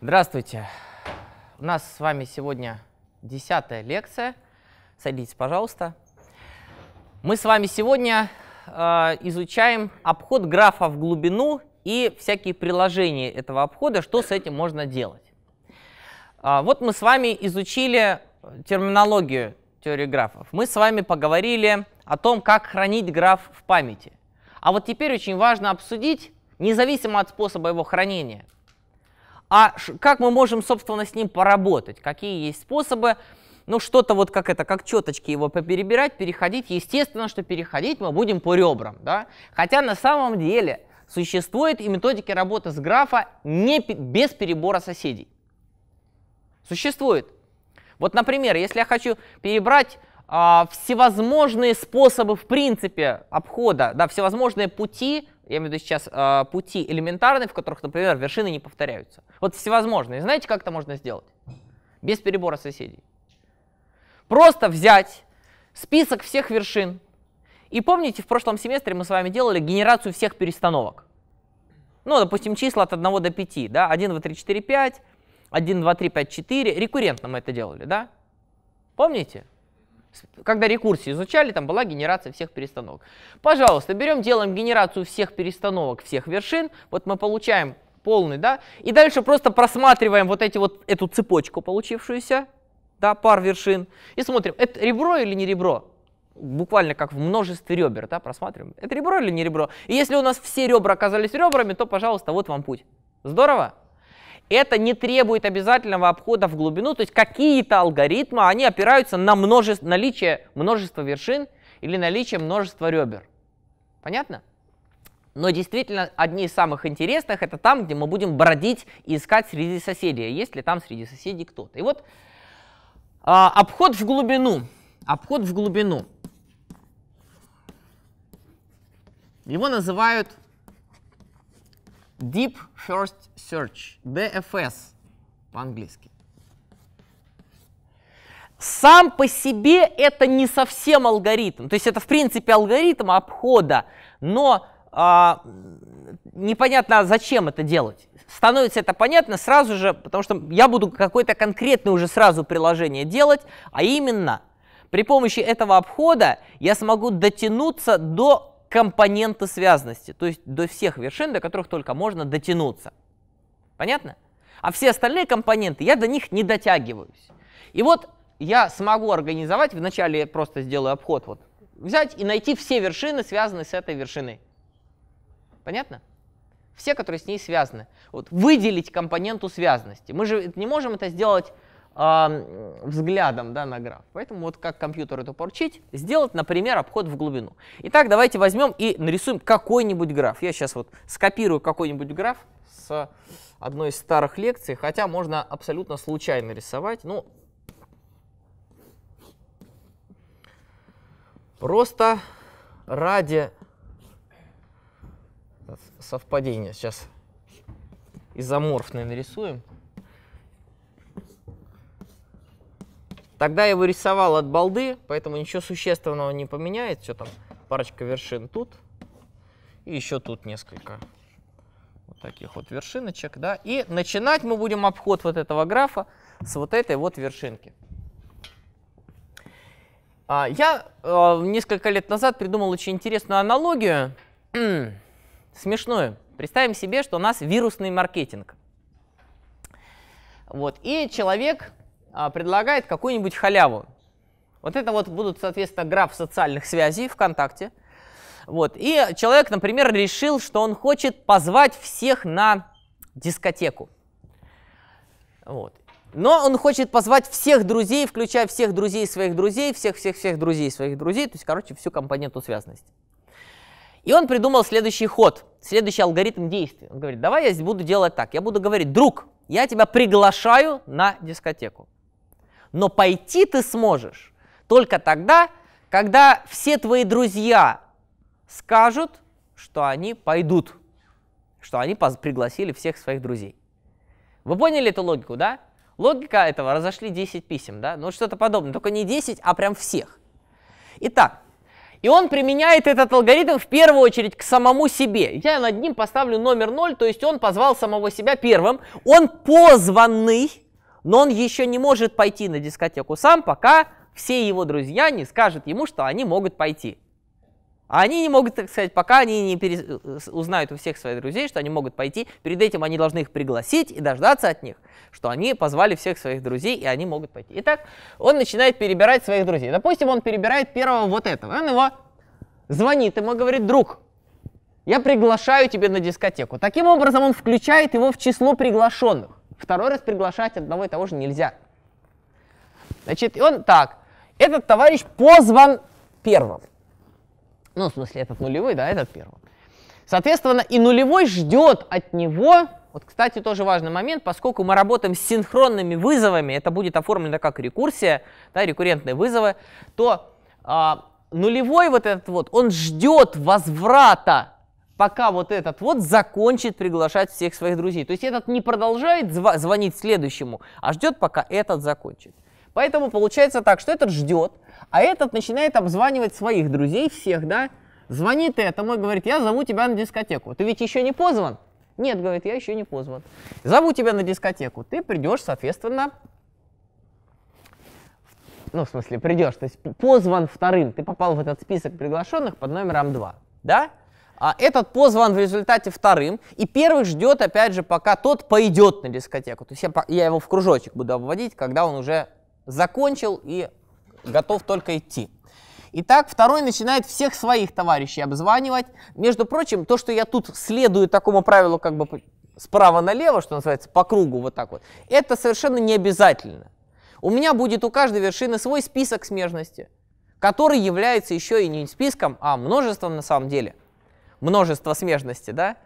Здравствуйте. У нас с вами сегодня десятая лекция. Садитесь, пожалуйста. Мы с вами сегодня э, изучаем обход графа в глубину и всякие приложения этого обхода, что с этим можно делать. Э, вот мы с вами изучили терминологию теории графов. Мы с вами поговорили о том, как хранить граф в памяти. А вот теперь очень важно обсудить, независимо от способа его хранения – а как мы можем, собственно, с ним поработать, какие есть способы, ну, что-то вот как это, как четочки его поперебирать, переходить. Естественно, что переходить мы будем по ребрам, да? Хотя на самом деле существует и методики работы с графа не, без перебора соседей. Существует. Вот, например, если я хочу перебрать а, всевозможные способы, в принципе, обхода, да, всевозможные пути я имею в виду сейчас э, пути элементарные, в которых, например, вершины не повторяются. Вот всевозможные. Знаете, как это можно сделать? Без перебора соседей. Просто взять список всех вершин. И помните, в прошлом семестре мы с вами делали генерацию всех перестановок. Ну, допустим, числа от 1 до 5, да, 1, 2, 3, 4, 5, 1, 2, 3, 5, 4. Рекуррентно мы это делали, да? Помните? когда рекурсии изучали, там была генерация всех перестановок. Пожалуйста, берем, делаем генерацию всех перестановок, всех вершин. Вот мы получаем полный, да, и дальше просто просматриваем вот эти вот эту цепочку получившуюся, да, пар вершин, и смотрим, это ребро или не ребро, буквально как в множестве ребер, да, просматриваем, это ребро или не ребро. И если у нас все ребра оказались ребрами, то, пожалуйста, вот вам путь. Здорово? Это не требует обязательного обхода в глубину, то есть какие-то алгоритмы, они опираются на множество, наличие множества вершин или наличие множества ребер. Понятно? Но действительно, одни из самых интересных это там, где мы будем бродить и искать среди соседей, есть ли там среди соседей кто-то. И вот а, обход в глубину. Обход в глубину. Его называют Deep First Search, DFS по-английски. Сам по себе это не совсем алгоритм, то есть это в принципе алгоритм обхода, но а, непонятно, зачем это делать. Становится это понятно сразу же, потому что я буду какое-то конкретное уже сразу приложение делать, а именно при помощи этого обхода я смогу дотянуться до компоненты связности, то есть до всех вершин, до которых только можно дотянуться. Понятно? А все остальные компоненты, я до них не дотягиваюсь. И вот я смогу организовать, вначале я просто сделаю обход, вот, взять и найти все вершины, связанные с этой вершиной. Понятно? Все, которые с ней связаны. Вот, выделить компоненту связности. Мы же не можем это сделать взглядом да, на граф. Поэтому вот как компьютер это поручить, сделать, например, обход в глубину. Итак, давайте возьмем и нарисуем какой-нибудь граф. Я сейчас вот скопирую какой-нибудь граф с одной из старых лекций, хотя можно абсолютно случайно рисовать. Ну, просто ради совпадения сейчас изоморфный нарисуем. Тогда я вырисовал от балды, поэтому ничего существенного не поменяет. Все там, парочка вершин тут и еще тут несколько вот таких вот вершиночек. Да? И начинать мы будем обход вот этого графа с вот этой вот вершинки. А, я э, несколько лет назад придумал очень интересную аналогию, смешную. Представим себе, что у нас вирусный маркетинг. Вот. И человек а, предлагает какую-нибудь халяву. Вот это вот будут, соответственно, граф социальных связей ВКонтакте. Вот. И человек, например, решил, что он хочет позвать всех на дискотеку. Вот. Но он хочет позвать всех друзей, включая всех друзей своих друзей, всех-всех-всех друзей своих друзей, то есть, короче, всю компоненту связанности. И он придумал следующий ход, следующий алгоритм действий. Он говорит, давай я буду делать так, я буду говорить, друг, я тебя приглашаю на дискотеку но пойти ты сможешь только тогда, когда все твои друзья скажут, что они пойдут, что они пригласили всех своих друзей. Вы поняли эту логику, да? Логика этого разошли 10 писем, да? Ну что-то подобное, только не 10, а прям всех. Итак, и он применяет этот алгоритм в первую очередь к самому себе. Я над ним поставлю номер 0, то есть он позвал самого себя первым. Он позванный, но он еще не может пойти на дискотеку сам, пока все его друзья не скажут ему, что они могут пойти. А они не могут, так сказать, пока они не пере... Э, узнают у всех своих друзей, что они могут пойти, перед этим они должны их пригласить и дождаться от них, что они позвали всех своих друзей, и они могут пойти. Итак, он начинает перебирать своих друзей. Допустим, он перебирает первого вот этого. Он его звонит, ему говорит, друг, я приглашаю тебя на дискотеку. Таким образом, он включает его в число приглашенных. Второй раз приглашать одного и того же нельзя. Значит, он так. Этот товарищ позван первым. Ну, в смысле, этот нулевой, да, этот первым. Соответственно, и нулевой ждет от него, вот, кстати, тоже важный момент, поскольку мы работаем с синхронными вызовами, это будет оформлено как рекурсия, да, рекуррентные вызовы, то а, нулевой вот этот вот, он ждет возврата пока вот этот вот закончит приглашать всех своих друзей. То есть этот не продолжает зв звонить следующему, а ждет, пока этот закончит. Поэтому получается так, что этот ждет, а этот начинает обзванивать своих друзей, всех, да? Звонит этому и говорит, я зову тебя на дискотеку. Ты ведь еще не позван? Нет, говорит, я еще не позван. Зову тебя на дискотеку. Ты придешь, соответственно, ну, в смысле, придешь, то есть позван вторым, ты попал в этот список приглашенных под номером 2, да? А этот позван в результате вторым, и первый ждет, опять же, пока тот пойдет на дискотеку. То есть я, я его в кружочек буду обводить, когда он уже закончил и готов только идти. Итак, второй начинает всех своих товарищей обзванивать. Между прочим, то, что я тут следую такому правилу как бы справа налево, что называется, по кругу вот так вот, это совершенно не обязательно. У меня будет у каждой вершины свой список смежности, который является еще и не списком, а множеством на самом деле – множество смежности, да,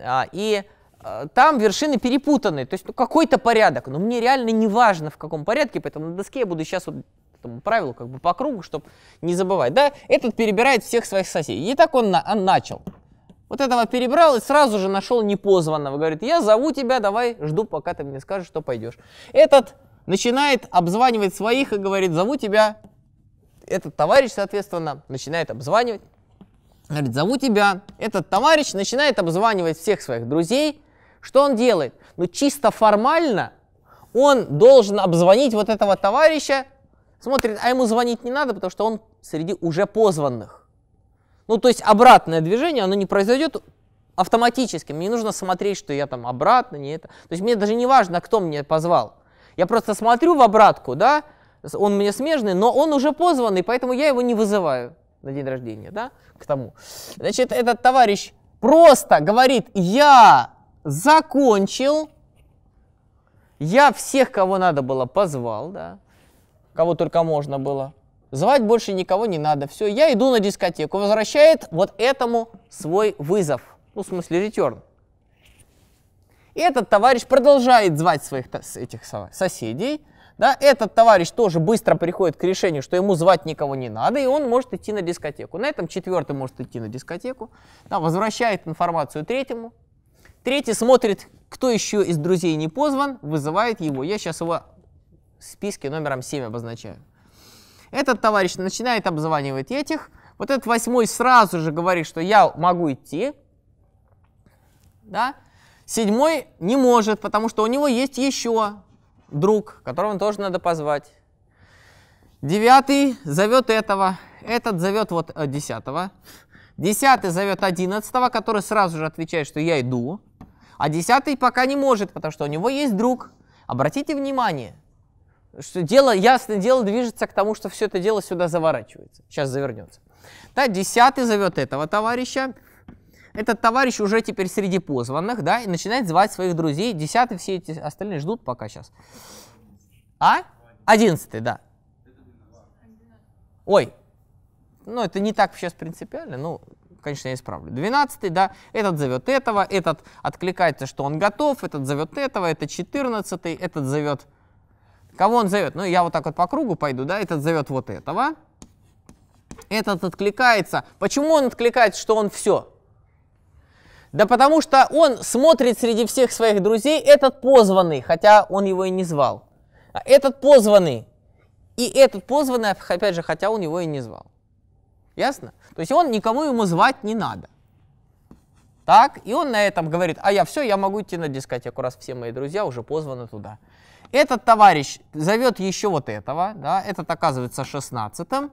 а, и э, там вершины перепутаны, то есть ну, какой-то порядок, но мне реально не важно в каком порядке, поэтому на доске я буду сейчас вот этому правилу как бы по кругу, чтобы не забывать. Да, этот перебирает всех своих соседей. И так он, на, он начал. Вот этого перебрал и сразу же нашел непозванного. Говорит, я зову тебя, давай жду, пока ты мне скажешь, что пойдешь. Этот начинает обзванивать своих и говорит, зову тебя. Этот товарищ, соответственно, начинает обзванивать. Говорит, зову тебя. Этот товарищ начинает обзванивать всех своих друзей. Что он делает? Ну, чисто формально он должен обзвонить вот этого товарища. Смотрит, а ему звонить не надо, потому что он среди уже позванных. Ну, то есть обратное движение, оно не произойдет автоматически. Мне нужно смотреть, что я там обратно, не это. То есть мне даже не важно, кто мне позвал. Я просто смотрю в обратку, да, он мне смежный, но он уже позванный, поэтому я его не вызываю на день рождения, да, к тому. Значит, этот товарищ просто говорит, я закончил, я всех, кого надо было, позвал, да, кого только можно было. Звать больше никого не надо. Все, я иду на дискотеку. Возвращает вот этому свой вызов. Ну, в смысле, ретерн. И этот товарищ продолжает звать своих этих соседей, да, этот товарищ тоже быстро приходит к решению, что ему звать никого не надо, и он может идти на дискотеку. На этом четвертый может идти на дискотеку, да, возвращает информацию третьему. Третий смотрит, кто еще из друзей не позван, вызывает его. Я сейчас его в списке номером 7 обозначаю. Этот товарищ начинает обзванивать этих. Вот этот восьмой сразу же говорит, что я могу идти. Да? Седьмой не может, потому что у него есть еще друг, которого тоже надо позвать. Девятый зовет этого, этот зовет вот э, десятого. Десятый зовет одиннадцатого, который сразу же отвечает, что я иду. А десятый пока не может, потому что у него есть друг. Обратите внимание, что дело, ясно, дело, движется к тому, что все это дело сюда заворачивается. Сейчас завернется. Да, десятый зовет этого товарища, этот товарищ уже теперь среди позванных, да, и начинает звать своих друзей. Десятый все эти остальные ждут пока сейчас. А? Одиннадцатый, да. Ой, ну это не так сейчас принципиально, ну, конечно, я исправлю. Двенадцатый, да, этот зовет этого, этот откликается, что он готов, этот зовет этого, это четырнадцатый, этот зовет... Кого он зовет? Ну, я вот так вот по кругу пойду, да, этот зовет вот этого, этот откликается. Почему он откликается, что он все? Да потому что он смотрит среди всех своих друзей этот позванный, хотя он его и не звал. А этот позванный и этот позванный, опять же, хотя он его и не звал. Ясно? То есть он никому ему звать не надо. Так, и он на этом говорит, а я все, я могу идти на дискотеку, раз все мои друзья уже позваны туда. Этот товарищ зовет еще вот этого, да, этот оказывается шестнадцатым,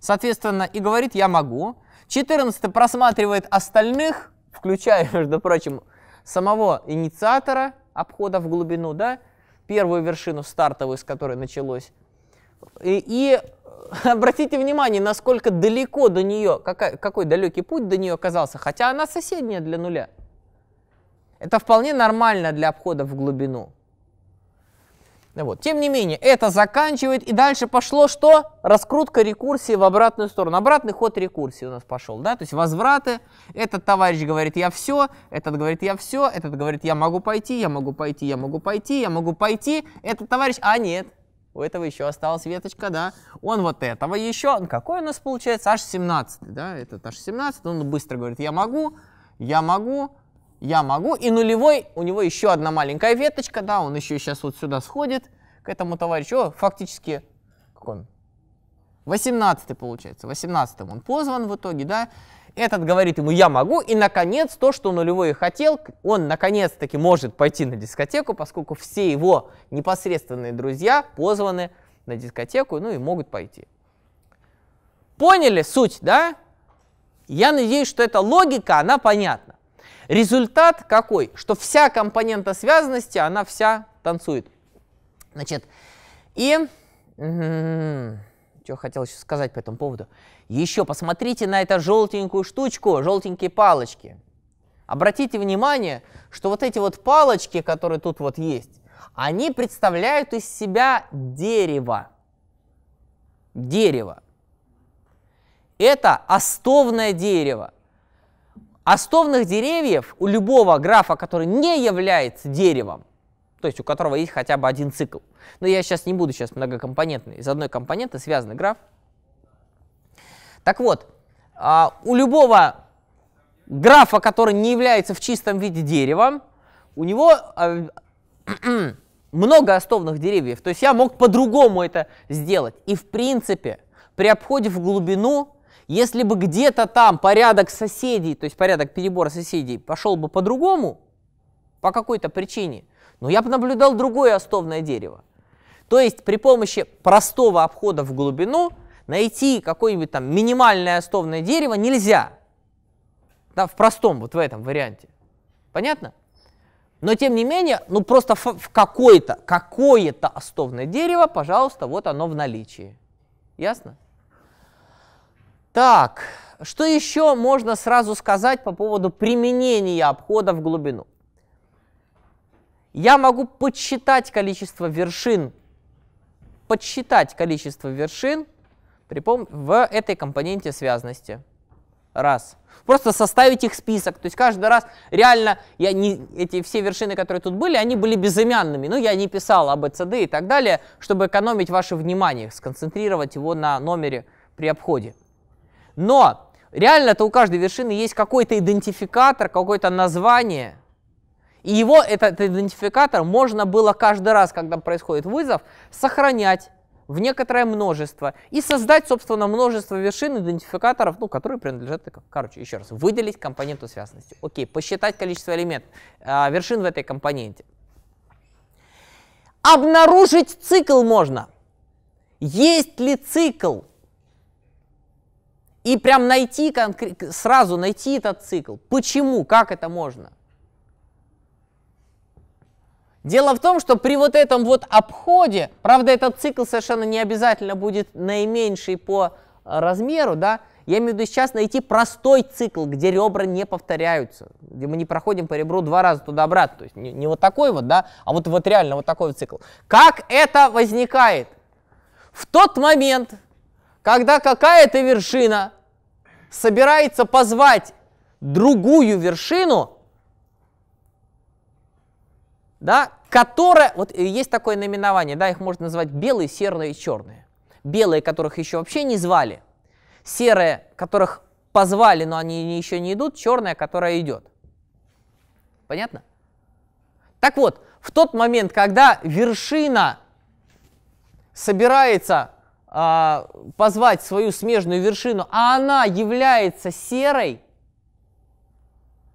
соответственно, и говорит, я могу. Четырнадцатый просматривает остальных, включая, между прочим, самого инициатора обхода в глубину, да, первую вершину стартовую, с которой началось. И, и э, обратите внимание, насколько далеко до нее, какая, какой далекий путь до нее оказался, хотя она соседняя для нуля. Это вполне нормально для обхода в глубину. Вот. Тем не менее, это заканчивает, и дальше пошло что? Раскрутка рекурсии в обратную сторону. Обратный ход рекурсии у нас пошел, да, то есть возвраты. Этот товарищ говорит, я все, этот говорит, я все, этот говорит, я могу пойти, я могу пойти, я могу пойти, я могу пойти. Этот товарищ, а нет, у этого еще осталась веточка, да, он вот этого еще, какой у нас получается, аж 17, да, этот аж 17, он быстро говорит, я могу, я могу, я могу. И нулевой, у него еще одна маленькая веточка, да, он еще сейчас вот сюда сходит к этому товарищу. О, фактически, как он? 18 получается, 18 он позван в итоге, да. Этот говорит ему «я могу», и, наконец, то, что нулевой хотел, он, наконец-таки, может пойти на дискотеку, поскольку все его непосредственные друзья позваны на дискотеку, ну и могут пойти. Поняли суть, да? Я надеюсь, что эта логика, она понятна. Результат какой? Что вся компонента связанности, она вся танцует. Значит, и... Что хотел еще сказать по этому поводу? Еще посмотрите на эту желтенькую штучку, желтенькие палочки. Обратите внимание, что вот эти вот палочки, которые тут вот есть, они представляют из себя дерево. Дерево. Это остовное дерево. Остовных деревьев у любого графа, который не является деревом, то есть у которого есть хотя бы один цикл. Но я сейчас не буду сейчас многокомпонентный. Из одной компоненты связан граф. Так вот, а, у любого графа, который не является в чистом виде деревом, у него а, много остовных деревьев. То есть я мог по-другому это сделать. И в принципе, при обходе в глубину если бы где-то там порядок соседей, то есть порядок перебора соседей пошел бы по-другому, по какой-то причине, но я бы наблюдал другое остовное дерево. То есть при помощи простого обхода в глубину найти какое-нибудь там минимальное остовное дерево нельзя. Да, в простом, вот в этом варианте. Понятно? Но тем не менее, ну просто в какое-то, какое-то остовное дерево, пожалуйста, вот оно в наличии. Ясно? Так, что еще можно сразу сказать по поводу применения обхода в глубину? Я могу подсчитать количество вершин, подсчитать количество вершин при пом- в этой компоненте связности. Раз. Просто составить их список. То есть каждый раз реально я не, эти все вершины, которые тут были, они были безымянными. Ну, я не писал об а, ЭЦД и так далее, чтобы экономить ваше внимание, сконцентрировать его на номере при обходе. Но реально-то у каждой вершины есть какой-то идентификатор, какое-то название. И его, этот идентификатор, можно было каждый раз, когда происходит вызов, сохранять в некоторое множество и создать, собственно, множество вершин идентификаторов, ну, которые принадлежат, короче, еще раз, выделить компоненту связности. Окей, посчитать количество элементов, а, вершин в этой компоненте. Обнаружить цикл можно. Есть ли цикл и прям найти сразу найти этот цикл. Почему? Как это можно? Дело в том, что при вот этом вот обходе, правда, этот цикл совершенно не обязательно будет наименьший по размеру, да, я имею в виду сейчас найти простой цикл, где ребра не повторяются, где мы не проходим по ребру два раза туда-обратно, то есть не, не вот такой вот, да, а вот, вот реально вот такой вот цикл. Как это возникает? В тот момент, когда какая-то вершина собирается позвать другую вершину, да, которая, вот э, есть такое наименование, да, их можно назвать белые, серые и черные. Белые, которых еще вообще не звали, серые, которых позвали, но они еще не идут, черная, которая идет. Понятно? Так вот, в тот момент, когда вершина собирается а, позвать свою смежную вершину, а она является серой,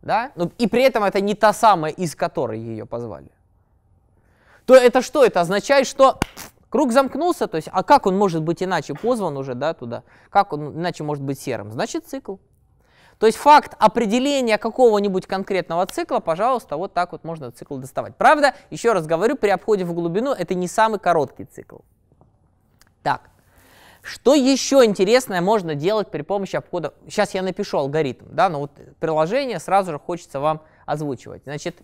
да, ну, и при этом это не та самая, из которой ее позвали, то это что? Это означает, что круг замкнулся, то есть, а как он может быть иначе позван уже, да, туда? Как он иначе может быть серым? Значит, цикл. То есть факт определения какого-нибудь конкретного цикла, пожалуйста, вот так вот можно цикл доставать. Правда, еще раз говорю, при обходе в глубину это не самый короткий цикл. Так, что еще интересное можно делать при помощи обхода? Сейчас я напишу алгоритм, да, но вот приложение сразу же хочется вам озвучивать. Значит,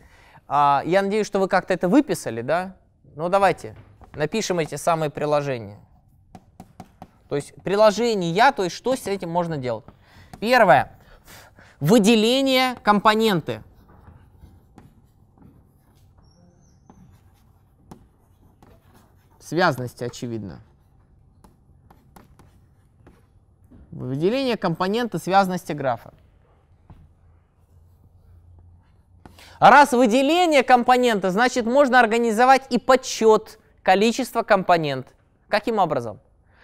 а, я надеюсь, что вы как-то это выписали, да? Ну давайте напишем эти самые приложения. То есть приложение я, то есть что с этим можно делать? Первое. Выделение компоненты. Связности, очевидно. Выделение компонента связности графа. Раз выделение компонента, значит можно организовать и подсчет количества компонент. Каким образом?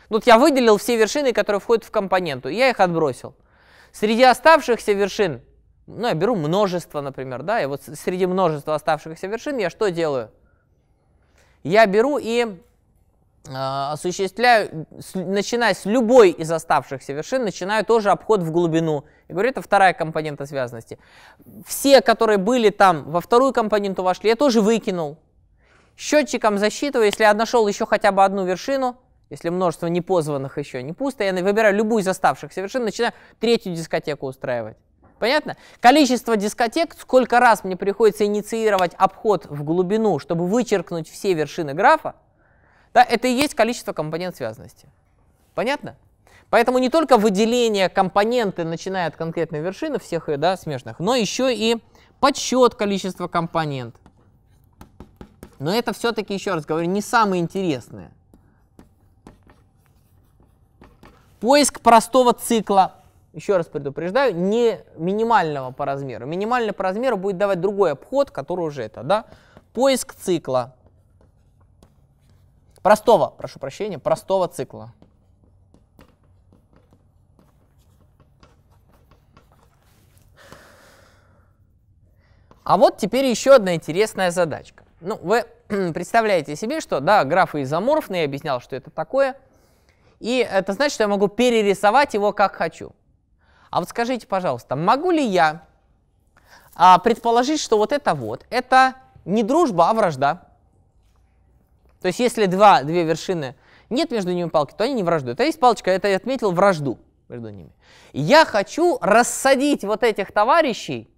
Тут ну, я выделил все вершины, которые входят в компоненту, и я их отбросил. Среди оставшихся вершин, ну я беру множество, например, да, и вот среди множества оставшихся вершин я что делаю? Я беру и а, осуществляю, с, начиная с любой из оставшихся вершин, начинаю тоже обход в глубину. Я говорю, это вторая компонента связанности. Все, которые были там, во вторую компоненту вошли, я тоже выкинул. Счетчиком засчитываю, если я нашел еще хотя бы одну вершину, если множество непозванных еще не пусто, я выбираю любую из оставшихся вершин, начинаю третью дискотеку устраивать. Понятно? Количество дискотек, сколько раз мне приходится инициировать обход в глубину, чтобы вычеркнуть все вершины графа, да, это и есть количество компонент связанности. Понятно? Поэтому не только выделение компоненты, начиная от конкретной вершины всех ее э, да, смежных, но еще и подсчет количества компонент. Но это все-таки, еще раз говорю, не самое интересное. Поиск простого цикла, еще раз предупреждаю, не минимального по размеру. Минимальный по размеру будет давать другой обход, который уже это, да? Поиск цикла простого, прошу прощения, простого цикла. А вот теперь еще одна интересная задачка. Ну, вы представляете себе, что да, графы изоморфный, я объяснял, что это такое. И это значит, что я могу перерисовать его как хочу. А вот скажите, пожалуйста, могу ли я а, предположить, что вот это вот, это не дружба, а вражда? То есть если два, две вершины нет между ними палки, то они не враждуют. А есть палочка, это я отметил вражду между ними. я хочу рассадить вот этих товарищей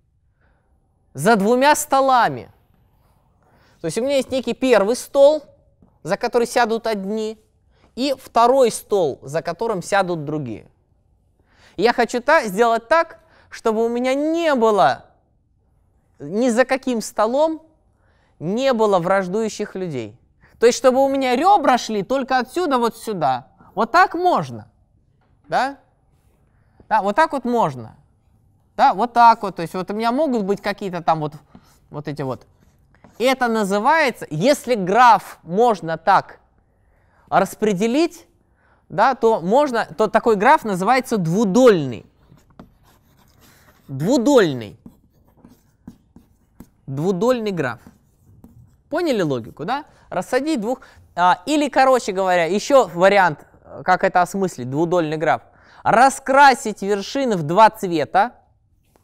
за двумя столами. То есть у меня есть некий первый стол, за который сядут одни, и второй стол, за которым сядут другие. я хочу та сделать так, чтобы у меня не было ни за каким столом не было враждующих людей. То есть, чтобы у меня ребра шли только отсюда вот сюда. Вот так можно. Да? Да, вот так вот можно. Да, вот так вот. То есть вот у меня могут быть какие-то там вот, вот эти вот. это называется, если граф можно так распределить, да, то можно, то такой граф называется двудольный. Двудольный. Двудольный граф. Поняли логику, да? Рассадить двух... А, или, короче говоря, еще вариант, э, как это осмыслить, двудольный граф. Раскрасить вершины в два цвета,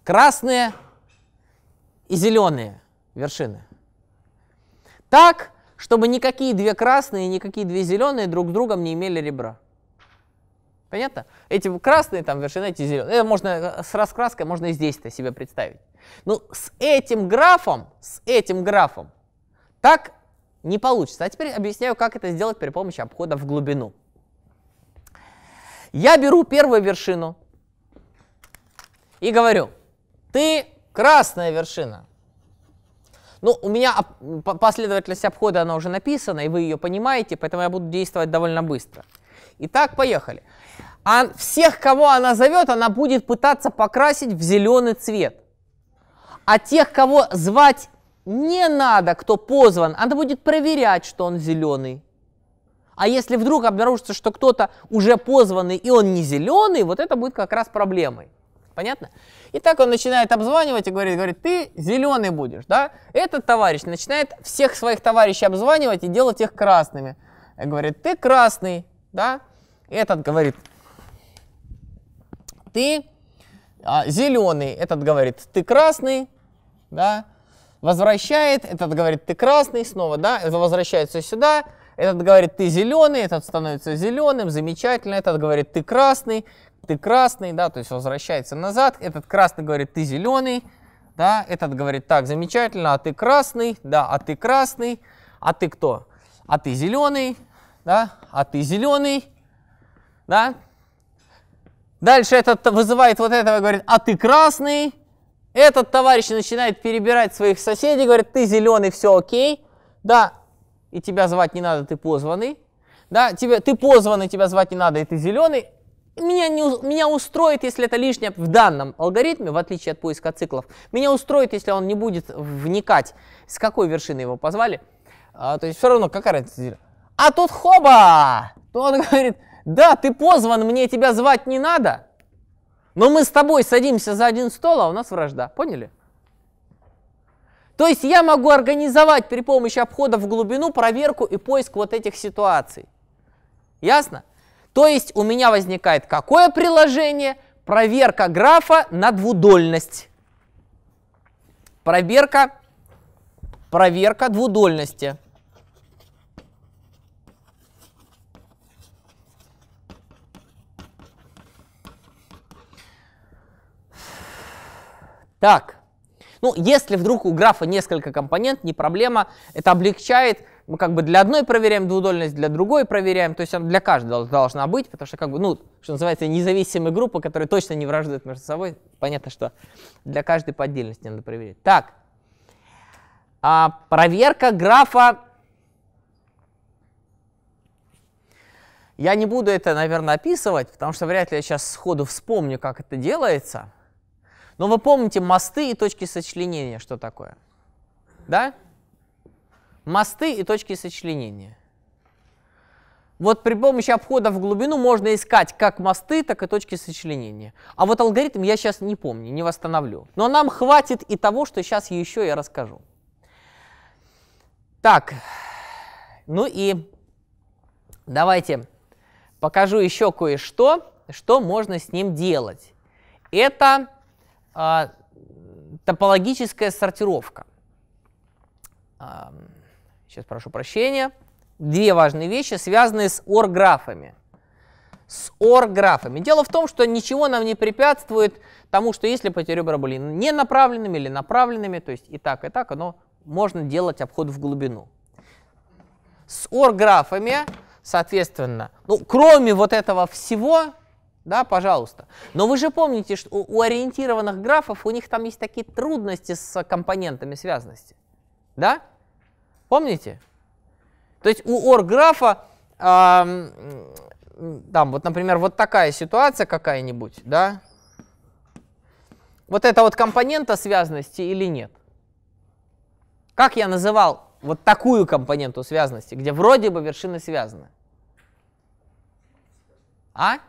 красные и зеленые вершины. Так, чтобы никакие две красные и никакие две зеленые друг с другом не имели ребра. Понятно? Эти красные там вершины, эти зеленые. Это можно э, с раскраской, можно и здесь-то себе представить. Ну, с этим графом, с этим графом так не получится. А теперь объясняю, как это сделать при помощи обхода в глубину. Я беру первую вершину и говорю, ты красная вершина. Ну, у меня последовательность обхода, она уже написана, и вы ее понимаете, поэтому я буду действовать довольно быстро. Итак, поехали. А всех, кого она зовет, она будет пытаться покрасить в зеленый цвет. А тех, кого звать не надо, кто позван, она будет проверять, что он зеленый. А если вдруг обнаружится, что кто-то уже позванный и он не зеленый, вот это будет как раз проблемой. Понятно? И так он начинает обзванивать и говорит, говорит, ты зеленый будешь, да? Этот товарищ начинает всех своих товарищей обзванивать и делать их красными. Говорит, ты красный, да? Этот говорит, ты а, зеленый. Этот говорит, ты красный, да? возвращает, этот говорит, ты красный, снова, да, это возвращается сюда, этот говорит, ты зеленый, этот становится зеленым, замечательно, этот говорит, ты красный, ты красный, да, то есть возвращается назад, этот красный говорит, ты зеленый, да, этот говорит, так, замечательно, а ты красный, да, а ты красный, а ты кто? А ты зеленый, да, а ты зеленый, да. Дальше этот вызывает вот этого и говорит, а ты красный, этот товарищ начинает перебирать своих соседей, говорит, ты зеленый, все окей, да, и тебя звать не надо, ты позванный, да, тебе, ты позванный, тебя звать не надо, и ты зеленый. Меня, не, меня устроит, если это лишнее в данном алгоритме, в отличие от поиска циклов, меня устроит, если он не будет вникать, с какой вершины его позвали. А, то есть все равно, какая разница. А тут хоба! То он говорит, да, ты позван, мне тебя звать не надо, но мы с тобой садимся за один стол, а у нас вражда. Поняли? То есть я могу организовать при помощи обхода в глубину проверку и поиск вот этих ситуаций. Ясно? То есть у меня возникает какое приложение? Проверка графа на двудольность. Проверка, проверка двудольности. Так, ну, если вдруг у графа несколько компонент, не проблема, это облегчает, мы как бы для одной проверяем двудольность, для другой проверяем, то есть она для каждого должна быть, потому что, как бы, ну, что называется, независимые группы, которые точно не враждуют между собой, понятно, что для каждой по отдельности надо проверить. Так, а проверка графа Я не буду это, наверное, описывать, потому что вряд ли я сейчас сходу вспомню, как это делается. Но вы помните мосты и точки сочленения, что такое? Да? Мосты и точки сочленения. Вот при помощи обхода в глубину можно искать как мосты, так и точки сочленения. А вот алгоритм я сейчас не помню, не восстановлю. Но нам хватит и того, что сейчас еще я расскажу. Так, ну и давайте покажу еще кое-что, что можно с ним делать. Это а, топологическая сортировка. А, сейчас прошу прощения. Две важные вещи, связанные с орграфами. С орграфами. Дело в том, что ничего нам не препятствует тому, что если бы эти ребра были не направленными или направленными, то есть и так, и так, оно можно делать обход в глубину. С орграфами, соответственно, ну, кроме вот этого всего, да, пожалуйста. Но вы же помните, что у ориентированных графов у них там есть такие трудности с компонентами связности. Да? Помните? То есть у орграфа э, там вот, например, вот такая ситуация какая-нибудь, да? Вот это вот компонента связности или нет? Как я называл вот такую компоненту связности, где вроде бы вершины связаны? А?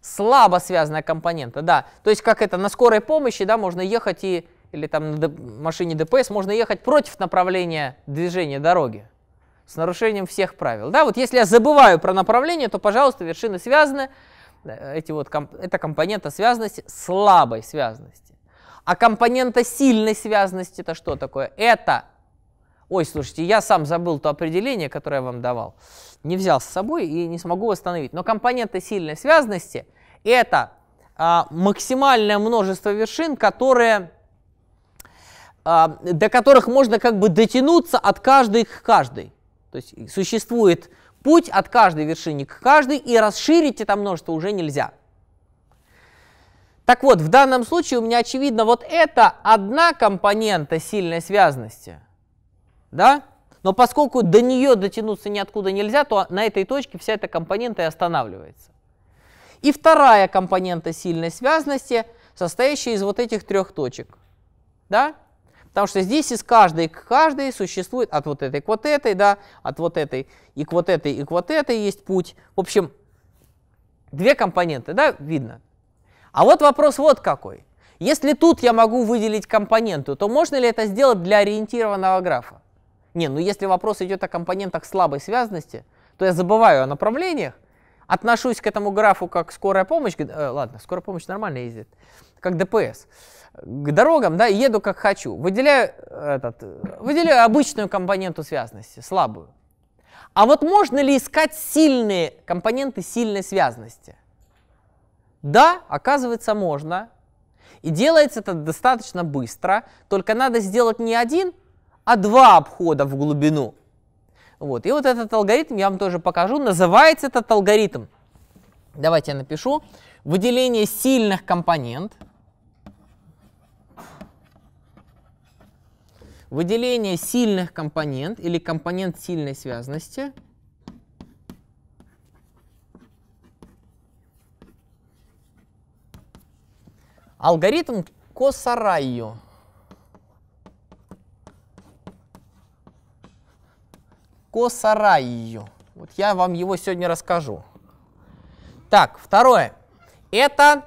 слабо связанная компонента, да. То есть как это, на скорой помощи, да, можно ехать и, или там на машине ДПС, можно ехать против направления движения дороги с нарушением всех правил. Да, вот если я забываю про направление, то, пожалуйста, вершины связаны, э, эти вот, комп, это компонента связанности слабой связанности. А компонента сильной связанности это что такое? Это Ой, слушайте, я сам забыл то определение, которое я вам давал, не взял с собой и не смогу восстановить. Но компоненты сильной связности – это а, максимальное множество вершин, которые, а, до которых можно как бы дотянуться от каждой к каждой. То есть существует путь от каждой вершины к каждой, и расширить это множество уже нельзя. Так вот, в данном случае у меня очевидно вот это одна компонента сильной связности – да? Но поскольку до нее дотянуться ниоткуда нельзя, то на этой точке вся эта компонента и останавливается. И вторая компонента сильной связности, состоящая из вот этих трех точек. Да? Потому что здесь из каждой к каждой существует от вот этой к вот этой, да, от вот этой и к вот этой и к вот этой есть путь. В общем, две компоненты, да, видно. А вот вопрос вот какой. Если тут я могу выделить компоненту, то можно ли это сделать для ориентированного графа? Не, ну если вопрос идет о компонентах слабой связности, то я забываю о направлениях, отношусь к этому графу как скорая помощь, э, ладно, скорая помощь нормально ездит, как ДПС, к дорогам, да, еду как хочу, выделяю, э, этот, выделяю обычную компоненту связности, слабую. А вот можно ли искать сильные компоненты сильной связности? Да, оказывается, можно. И делается это достаточно быстро, только надо сделать не один а два обхода в глубину. Вот. И вот этот алгоритм я вам тоже покажу. Называется этот алгоритм. Давайте я напишу. Выделение сильных компонент. Выделение сильных компонент или компонент сильной связности. Алгоритм Косарайо. косарайо. Вот я вам его сегодня расскажу. Так, второе. Это,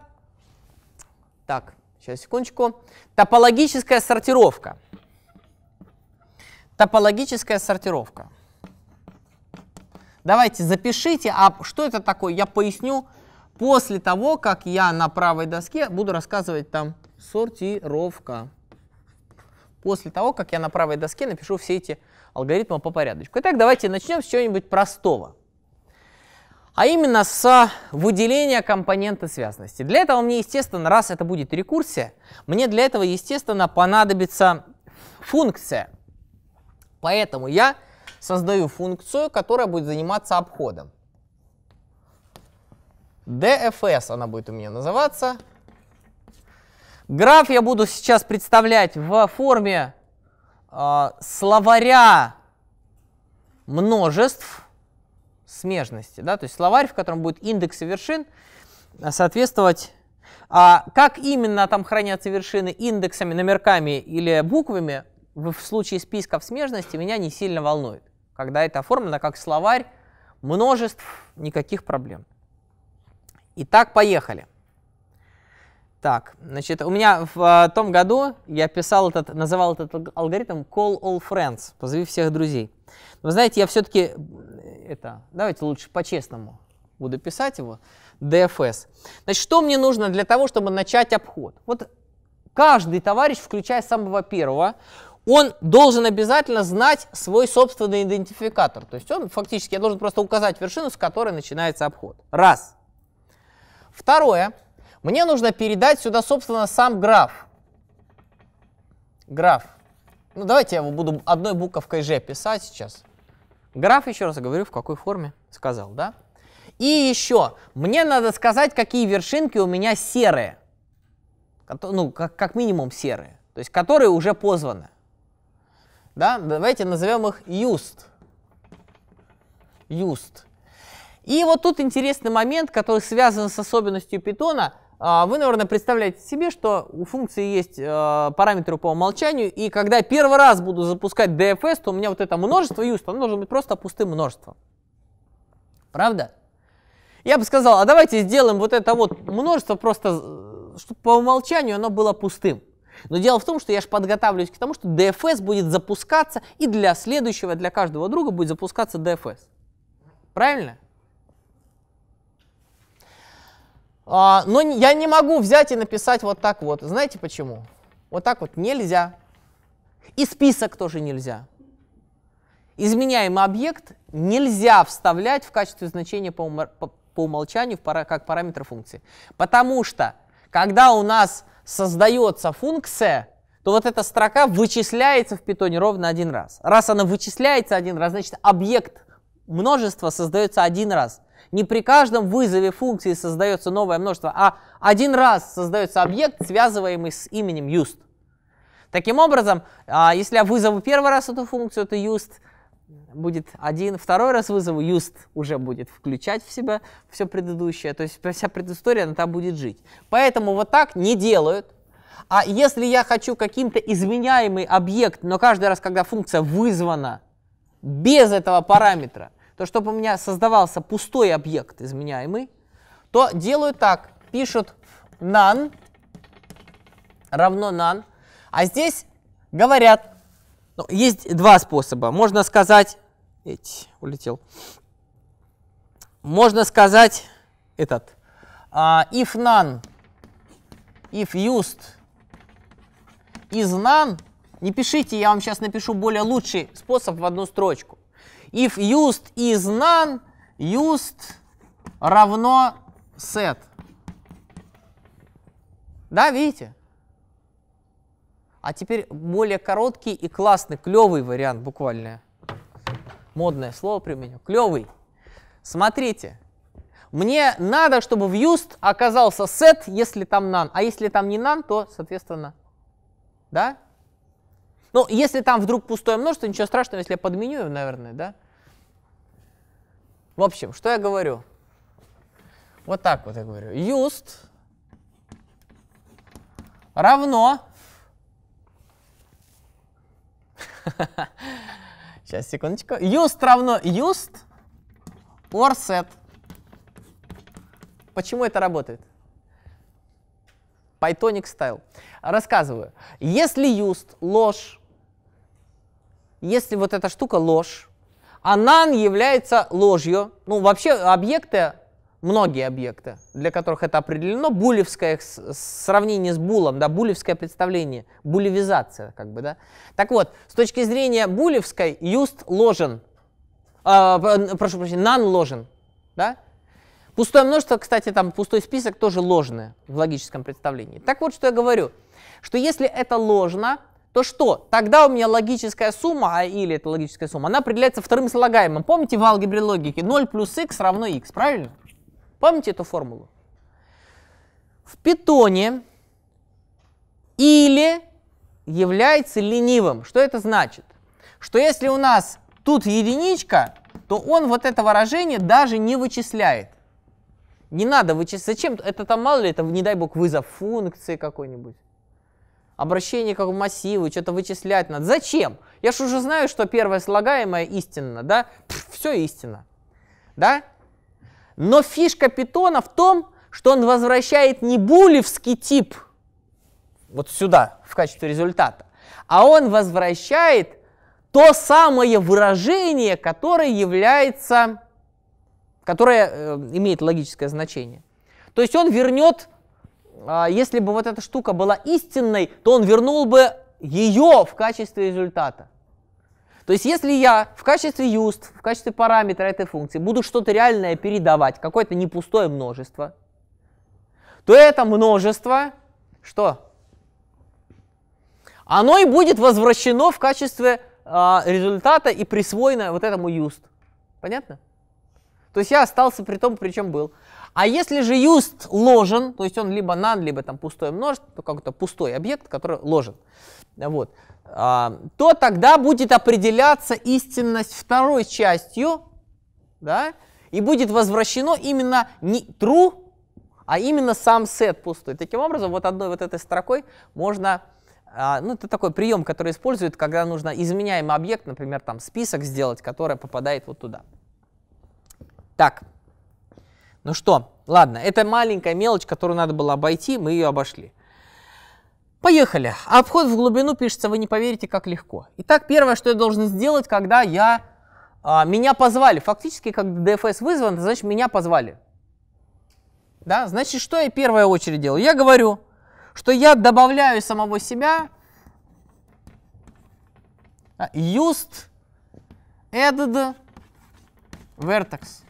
так, сейчас секундочку, топологическая сортировка. Топологическая сортировка. Давайте запишите, а что это такое, я поясню после того, как я на правой доске буду рассказывать там сортировка после того, как я на правой доске напишу все эти алгоритмы по порядочку. Итак, давайте начнем с чего-нибудь простого, а именно с выделения компонента связности. Для этого мне, естественно, раз это будет рекурсия, мне для этого, естественно, понадобится функция. Поэтому я создаю функцию, которая будет заниматься обходом. DFS она будет у меня называться. Граф я буду сейчас представлять в форме э, словаря множеств смежности, да, то есть словарь, в котором будет индексы вершин э, соответствовать, а как именно там хранятся вершины индексами, номерками или буквами, в случае списков смежности меня не сильно волнует. Когда это оформлено как словарь множеств, никаких проблем. Итак, поехали. Так, значит, у меня в а, том году я писал этот, называл этот алгоритм call all friends, позови всех друзей. Но вы знаете, я все-таки это, давайте лучше по-честному буду писать его, DFS. Значит, что мне нужно для того, чтобы начать обход? Вот каждый товарищ, включая самого первого, он должен обязательно знать свой собственный идентификатор. То есть он фактически, я должен просто указать вершину, с которой начинается обход. Раз. Второе. Мне нужно передать сюда, собственно, сам граф. Граф. Ну, давайте я его буду одной буковкой же писать сейчас. Граф, еще раз говорю, в какой форме сказал, да? И еще, мне надо сказать, какие вершинки у меня серые. Ну, как, как минимум серые. То есть, которые уже позваны. Да? Давайте назовем их юст. Юст. И вот тут интересный момент, который связан с особенностью питона. А, вы, наверное, представляете себе, что у функции есть э, параметры по умолчанию, и когда я первый раз буду запускать DFS, то у меня вот это множество used, оно должно быть просто пустым множеством. Правда? Я бы сказал, а давайте сделаем вот это вот множество просто, э, чтобы по умолчанию оно было пустым. Но дело в том, что я же подготавливаюсь к тому, что DFS будет запускаться, и для следующего, для каждого друга будет запускаться DFS. Правильно? А, но ну, я не могу взять и написать вот так вот. Знаете почему? Вот так вот нельзя. И список тоже нельзя. Изменяемый объект нельзя вставлять в качестве значения по, умор, по, по умолчанию в пара, как параметр функции. Потому что, когда у нас создается функция, то вот эта строка вычисляется в питоне ровно один раз. Раз она вычисляется один раз, значит объект множества создается один раз не при каждом вызове функции создается новое множество, а один раз создается объект, связываемый с именем used. Таким образом, а, если я вызову первый раз эту функцию, то used будет один, второй раз вызову used уже будет включать в себя все предыдущее, то есть вся предыстория она там будет жить. Поэтому вот так не делают. А если я хочу каким-то изменяемый объект, но каждый раз, когда функция вызвана без этого параметра, то чтобы у меня создавался пустой объект изменяемый, то делаю так. Пишут none равно none. А здесь говорят, ну, есть два способа. Можно сказать, эти улетел. Можно сказать этот uh, if none, if used is none. Не пишите, я вам сейчас напишу более лучший способ в одну строчку. If used is none, used равно set. Да, видите? А теперь более короткий и классный, клевый вариант буквально. Модное слово применю. Клевый. Смотрите. Мне надо, чтобы в used оказался set, если там none. А если там не none, то, соответственно, да? Ну, если там вдруг пустое множество, ничего страшного, если я подменю, его, наверное, да? В общем, что я говорю? Вот так вот я говорю. Used равно... Сейчас, секундочку. Used равно used or set. Почему это работает? Pythonic style. Рассказываю. Если used ложь, если вот эта штука ложь, Анан является ложью. Ну, вообще объекты, многие объекты, для которых это определено, булевское сравнение с булом, да, булевское представление, булевизация, как бы, да. Так вот, с точки зрения булевской, юст ложен, э, прошу прощения, нан ложен, да. Пустое множество, кстати, там пустой список тоже ложное в логическом представлении. Так вот, что я говорю, что если это ложно, то что? Тогда у меня логическая сумма, а или это логическая сумма, она определяется вторым слагаемым. Помните в алгебре логики 0 плюс x равно x, правильно? Помните эту формулу? В питоне или является ленивым. Что это значит? Что если у нас тут единичка, то он вот это выражение даже не вычисляет. Не надо вычислять. Зачем? Это там, мало ли, это, не дай бог, вызов функции какой-нибудь обращение как в массивы, что-то вычислять надо. Зачем? Я же уже знаю, что первое слагаемое истинно, да? Пфф, все истинно, да? Но фишка питона в том, что он возвращает не булевский тип вот сюда в качестве результата, а он возвращает то самое выражение, которое является, которое э, имеет логическое значение. То есть он вернет а если бы вот эта штука была истинной, то он вернул бы ее в качестве результата. То есть если я в качестве юст, в качестве параметра этой функции буду что-то реальное передавать, какое-то не пустое множество, то это множество что? Оно и будет возвращено в качестве э, результата и присвоено вот этому юст. Понятно? То есть я остался при том, при чем был. А если же used ложен, то есть он либо none, либо там пустое множество, какой-то пустой объект, который ложен, вот, а, то тогда будет определяться истинность второй частью, да, и будет возвращено именно не true, а именно сам сет пустой. Таким образом, вот одной вот этой строкой можно а, ну, это такой прием, который используют, когда нужно изменяемый объект, например, там список сделать, который попадает вот туда. Так, ну что, ладно, это маленькая мелочь, которую надо было обойти, мы ее обошли. Поехали. А обход в глубину пишется, вы не поверите, как легко. Итак, первое, что я должен сделать, когда я... А, меня позвали. Фактически, когда DFS вызван, значит, меня позвали. Да? Значит, что я в первую очередь делаю? Я говорю, что я добавляю самого себя а, used added vertex.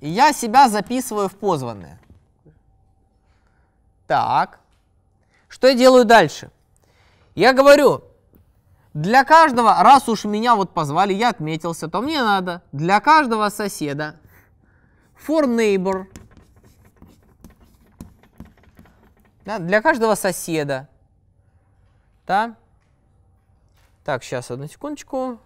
И я себя записываю в позванное. Так. Что я делаю дальше? Я говорю, для каждого, раз уж меня вот позвали, я отметился, то мне надо для каждого соседа for neighbor, да, для каждого соседа, да, так, сейчас, одну секундочку,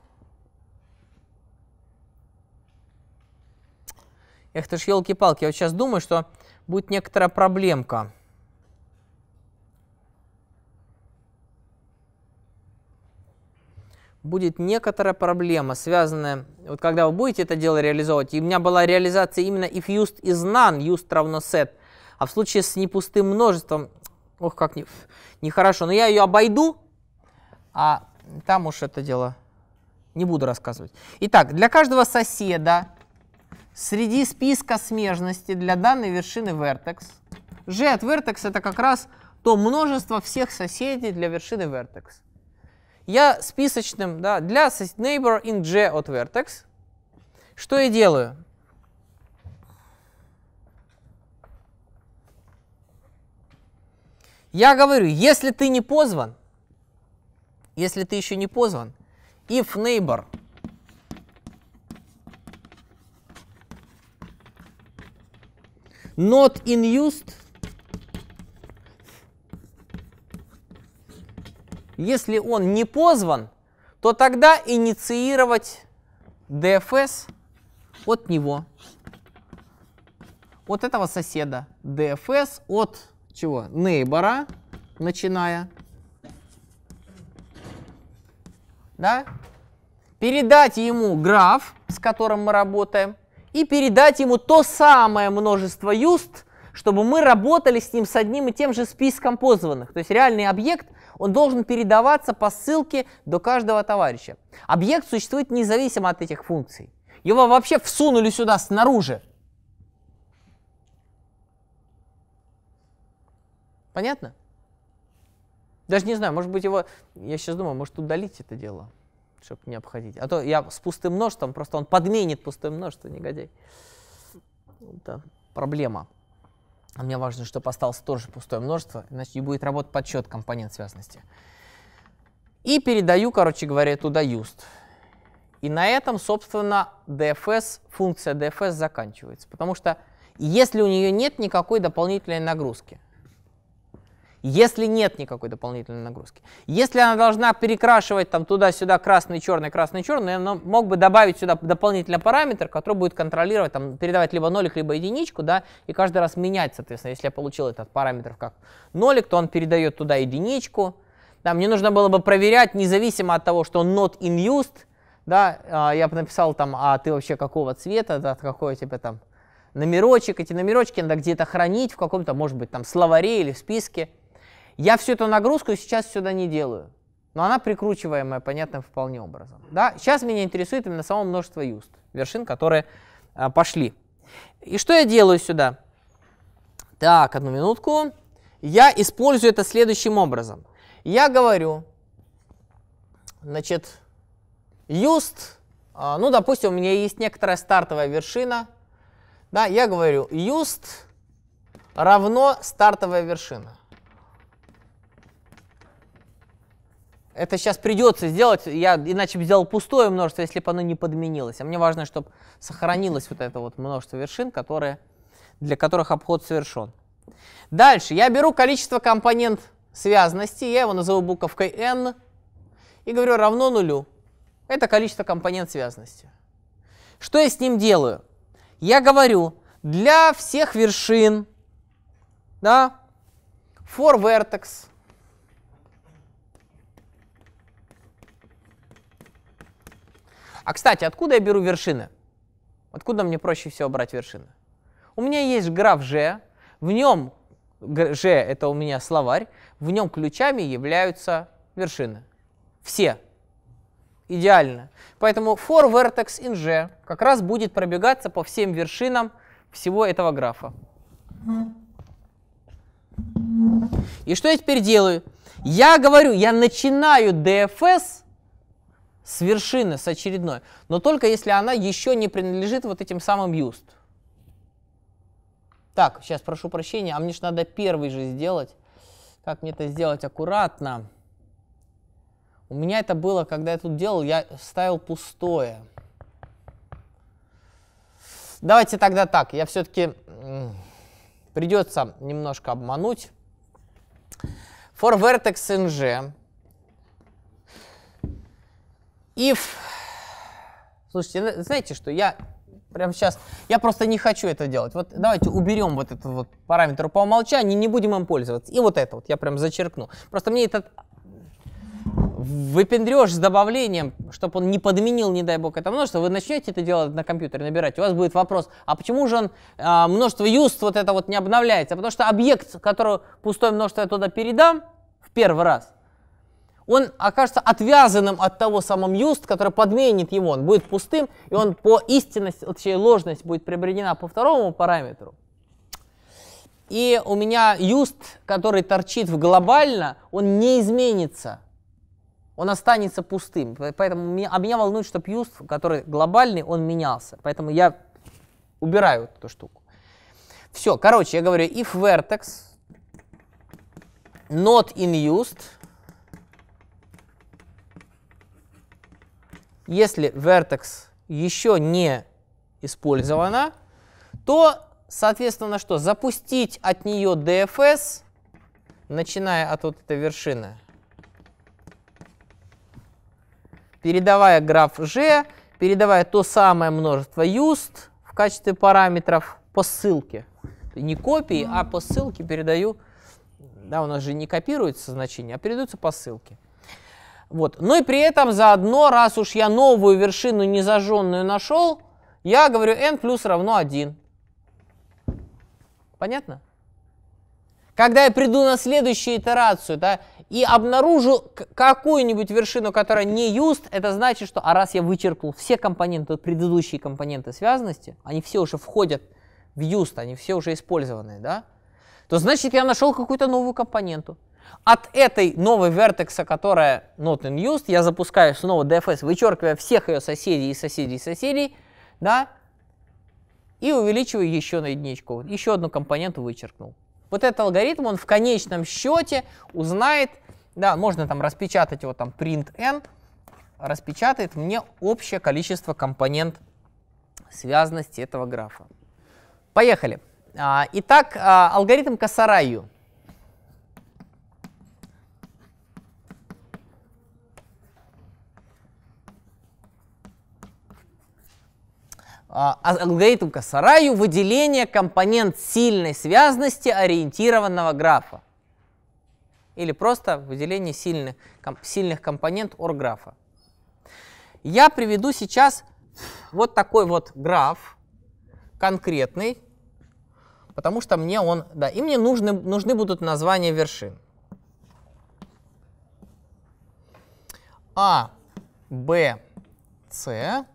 Эх ты ж, елки-палки, я вот сейчас думаю, что будет некоторая проблемка. будет некоторая проблема, связанная, вот когда вы будете это дело реализовывать, и у меня была реализация именно if used is none, used равно set, а в случае с непустым множеством, ох, как не, нехорошо, но я ее обойду, а там уж это дело не буду рассказывать. Итак, для каждого соседа среди списка смежности для данной вершины вертекс. G от вертекса это как раз то множество всех соседей для вершины вертекс. Я списочным, да, для neighbor in G от вертекс. Что я делаю? Я говорю, если ты не позван, если ты еще не позван, if neighbor Not in used. Если он не позван, то тогда инициировать DFS от него. От этого соседа. DFS от чего? Нейбора, начиная. Да? Передать ему граф, с которым мы работаем и передать ему то самое множество юст, чтобы мы работали с ним с одним и тем же списком позванных. То есть реальный объект, он должен передаваться по ссылке до каждого товарища. Объект существует независимо от этих функций. Его вообще всунули сюда снаружи. Понятно? Даже не знаю, может быть его, я сейчас думаю, может удалить это дело чтобы не обходить. А то я с пустым множеством, просто он подменит пустое множество, негодяй. Это проблема. А мне важно, чтобы осталось тоже пустое множество, иначе не будет работать подсчет компонент связности. И передаю, короче говоря, туда юст. И на этом, собственно, DFS, функция DFS заканчивается. Потому что если у нее нет никакой дополнительной нагрузки, если нет никакой дополнительной нагрузки. Если она должна перекрашивать там туда-сюда красный, черный, красный, черный, она мог бы добавить сюда дополнительный параметр, который будет контролировать, там, передавать либо нолик, либо единичку, да, и каждый раз менять, соответственно, если я получил этот параметр как нолик, то он передает туда единичку. Да, мне нужно было бы проверять, независимо от того, что он not in used, да, а, я бы написал там, а ты вообще какого цвета, да, какой у тебя там номерочек, эти номерочки надо где-то хранить в каком-то, может быть, там словаре или в списке. Я всю эту нагрузку сейчас сюда не делаю, но она прикручиваемая понятным вполне образом. Да? Сейчас меня интересует именно само множество юст, вершин, которые а, пошли. И что я делаю сюда? Так, одну минутку. Я использую это следующим образом. Я говорю, значит, юст, а, ну, допустим, у меня есть некоторая стартовая вершина, да, я говорю, юст равно стартовая вершина. Это сейчас придется сделать, я иначе бы сделал пустое множество, если бы оно не подменилось. А мне важно, чтобы сохранилось вот это вот множество вершин, которые, для которых обход совершен. Дальше я беру количество компонент связности, я его назову буковкой n, и говорю равно нулю. Это количество компонент связности. Что я с ним делаю? Я говорю, для всех вершин, да, for vertex, А, кстати, откуда я беру вершины? Откуда мне проще всего брать вершины? У меня есть граф G, в нем, G это у меня словарь, в нем ключами являются вершины. Все. Идеально. Поэтому for vertex in G как раз будет пробегаться по всем вершинам всего этого графа. И что я теперь делаю? Я говорю, я начинаю DFS с вершины, с очередной, но только если она еще не принадлежит вот этим самым юст. Так, сейчас прошу прощения, а мне же надо первый же сделать. Как мне это сделать аккуратно? У меня это было, когда я тут делал, я ставил пустое. Давайте тогда так, я все-таки придется немножко обмануть. For vertex G и... Слушайте, знаете что, я прямо сейчас... Я просто не хочу это делать. Вот давайте уберем вот этот вот параметр по умолчанию, не будем им пользоваться. И вот это вот я прям зачеркну. Просто мне этот выпендреж с добавлением, чтобы он не подменил, не дай бог, это множество, вы начнете это делать на компьютере, набирать, у вас будет вопрос, а почему же он, а, множество юст вот это вот не обновляется? Потому что объект, который пустое множество я туда передам в первый раз, он окажется отвязанным от того самого юст, который подменит его, он будет пустым, и он по истинности, точнее ложность будет приобретена по второму параметру. И у меня Юст, который торчит в глобально, он не изменится, он останется пустым. Поэтому меня, а меня волнует, что Юст, который глобальный, он менялся. Поэтому я убираю эту штуку. Все, короче, я говорю if vertex not in used, если Vertex еще не использована, то, соответственно, что? Запустить от нее DFS, начиная от вот этой вершины, передавая граф G, передавая то самое множество used в качестве параметров по ссылке. Не копии, а по ссылке передаю. Да, у нас же не копируется значение, а передаются по ссылке. Вот. ну и при этом заодно, раз уж я новую вершину незажженную нашел, я говорю n плюс равно 1. Понятно? Когда я приду на следующую итерацию да, и обнаружу какую-нибудь вершину, которая не used, это значит, что а раз я вычеркнул все компоненты, предыдущие компоненты связанности, они все уже входят в used, они все уже использованные, да, то значит я нашел какую-то новую компоненту. От этой новой вертекса, которая not in used, я запускаю снова DFS, вычеркивая всех ее соседей и соседей соседей, да, и увеличиваю еще на единичку. Еще одну компоненту вычеркнул. Вот этот алгоритм, он в конечном счете узнает, да, можно там распечатать его там print n, распечатает мне общее количество компонент связанности этого графа. Поехали. А, итак, а, алгоритм Касараю. А, а алгоритм Касараю выделение компонент сильной связности ориентированного графа. Или просто выделение сильных, комп, сильных компонент орграфа. Я приведу сейчас вот такой вот граф, конкретный, потому что мне он, да, и мне нужны, нужны будут названия вершин. А, Б, С,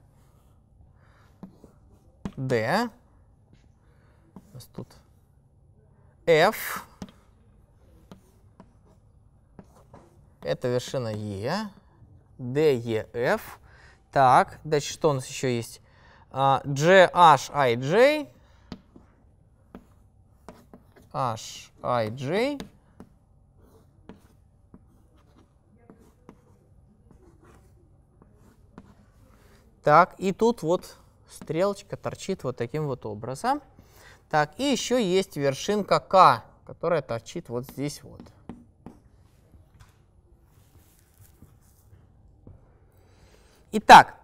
D. Сейчас тут F. Это вершина E. D, E, F. Так, дальше что у нас еще есть? G, H, I, J. H, I, J. Так, и тут вот стрелочка торчит вот таким вот образом. Так, и еще есть вершинка К, которая торчит вот здесь вот. Итак,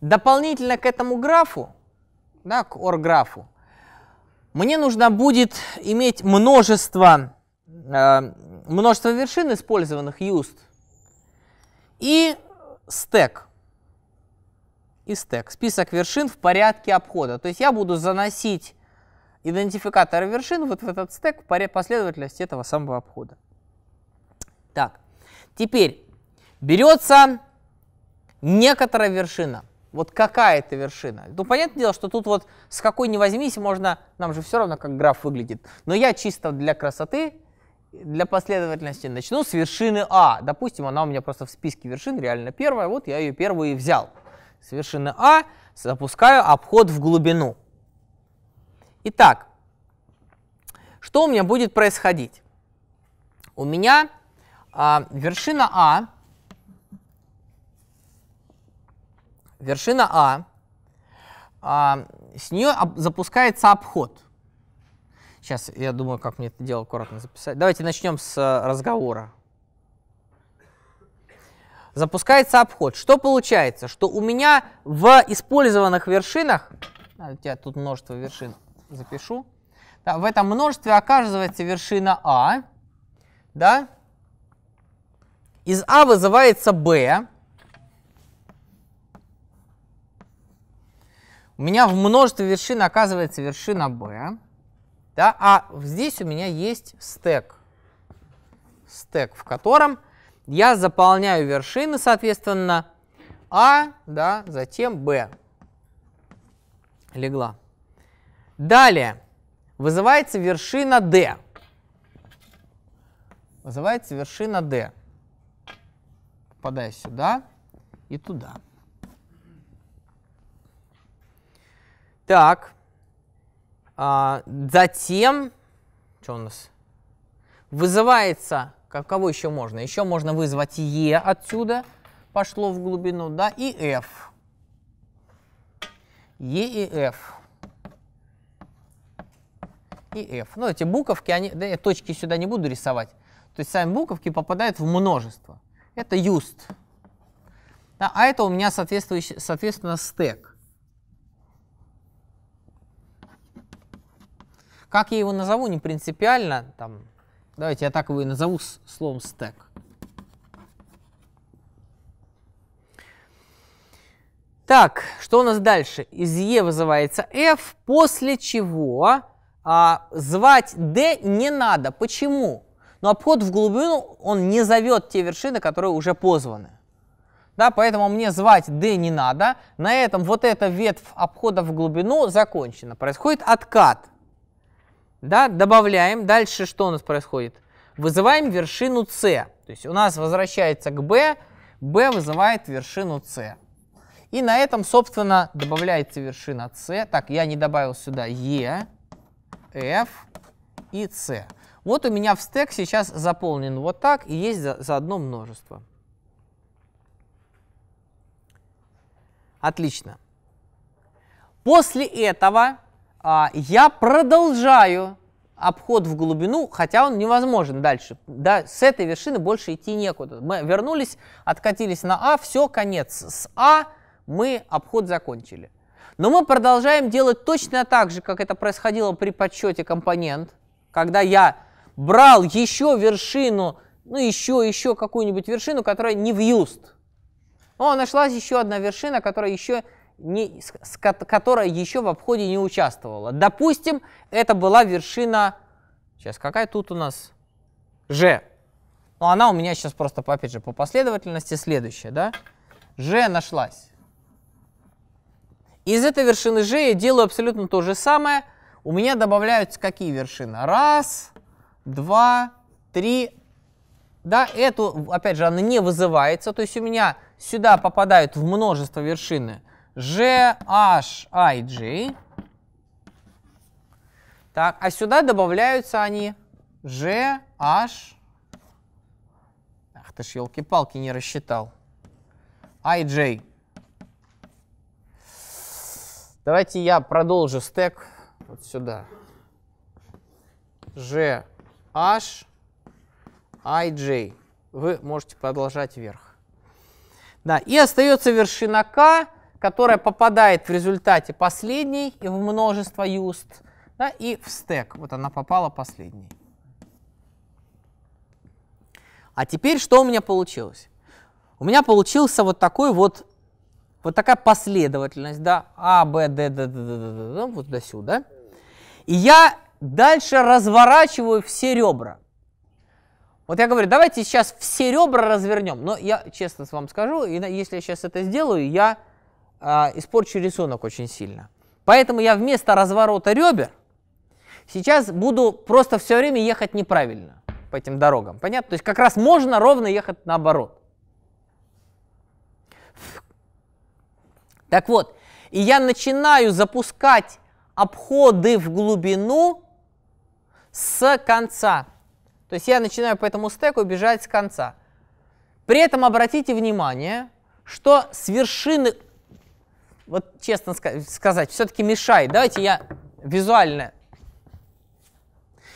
дополнительно к этому графу, да, к орграфу, мне нужно будет иметь множество, э, множество вершин, использованных used, и стек – и стек. Список вершин в порядке обхода. То есть я буду заносить идентификаторы вершин вот в этот стек в последовательности этого самого обхода. Так, теперь берется некоторая вершина. Вот какая это вершина? Ну, понятное дело, что тут вот с какой не возьмись, можно, нам же все равно, как граф выглядит. Но я чисто для красоты, для последовательности начну с вершины А. Допустим, она у меня просто в списке вершин реально первая, вот я ее первую и взял с вершины А запускаю обход в глубину. Итак, что у меня будет происходить? У меня а, вершина А, вершина А, а, с нее об, запускается обход. Сейчас я думаю, как мне это дело аккуратно записать. Давайте начнем с разговора запускается обход. Что получается? Что у меня в использованных вершинах, а, у тебя тут множество вершин, запишу, да, в этом множестве оказывается вершина А, да, из А вызывается Б, у меня в множестве вершин оказывается вершина B, да, а здесь у меня есть стек, стек, в котором я заполняю вершины, соответственно, А, да, затем Б. Легла. Далее вызывается вершина D. Вызывается вершина D. попадая сюда и туда. Так. А, затем, что у нас? Вызывается Кого еще можно? Еще можно вызвать Е отсюда, пошло в глубину, да, и F. Е и F. И F. Ну, эти буковки, они, да, я точки сюда не буду рисовать. То есть сами буковки попадают в множество. Это юст. Да, а это у меня соответствующий, соответственно стек. Как я его назову, не принципиально. Там, Давайте я так его и назову словом стек. Так, что у нас дальше? Из Е вызывается F, после чего а, звать D не надо. Почему? Но ну, обход а в глубину, он не зовет те вершины, которые уже позваны. Да, поэтому мне звать D не надо. На этом вот эта ветвь обхода в глубину закончена. Происходит откат. Да, добавляем. Дальше что у нас происходит? Вызываем вершину С. То есть у нас возвращается к B, B вызывает вершину С. И на этом, собственно, добавляется вершина С. Так, я не добавил сюда E, F и C. Вот у меня в стек сейчас заполнен вот так, и есть за, заодно множество. Отлично. После этого а, я продолжаю обход в глубину, хотя он невозможен дальше. Да, с этой вершины больше идти некуда. Мы вернулись, откатились на А, все, конец. С А мы обход закончили. Но мы продолжаем делать точно так же, как это происходило при подсчете компонент, когда я брал еще вершину, ну еще, еще какую-нибудь вершину, которая не в юст. Но нашлась еще одна вершина, которая еще не, с, которая еще в обходе не участвовала. Допустим, это была вершина, сейчас какая тут у нас, G. Ну, она у меня сейчас просто, опять же, по последовательности следующая, да? G нашлась. Из этой вершины G я делаю абсолютно то же самое. У меня добавляются какие вершины? Раз, два, три. Да, эту, опять же, она не вызывается. То есть у меня сюда попадают в множество вершины GHIG. Так, а сюда добавляются они GH. Ах ты ж, елки-палки, не рассчитал. IJ. Давайте я продолжу стек вот сюда. G, H, Вы можете продолжать вверх. Да, и остается вершина К которая попадает в результате последней и в множество юст, да, и в стек. Вот она попала последней. А теперь что у меня получилось? У меня получился вот такой вот, вот такая последовательность, да, А, Б, Д, Д, Д, Д, Д, Д, вот до сюда. И я дальше разворачиваю все ребра. Вот я говорю, давайте сейчас все ребра развернем. Но я честно вам скажу, если я сейчас это сделаю, я э, испорчу рисунок очень сильно. Поэтому я вместо разворота ребер сейчас буду просто все время ехать неправильно по этим дорогам. Понятно? То есть как раз можно ровно ехать наоборот. Так вот, и я начинаю запускать обходы в глубину с конца. То есть я начинаю по этому стеку бежать с конца. При этом обратите внимание, что с вершины вот честно сказать, все-таки мешает. Давайте я визуально.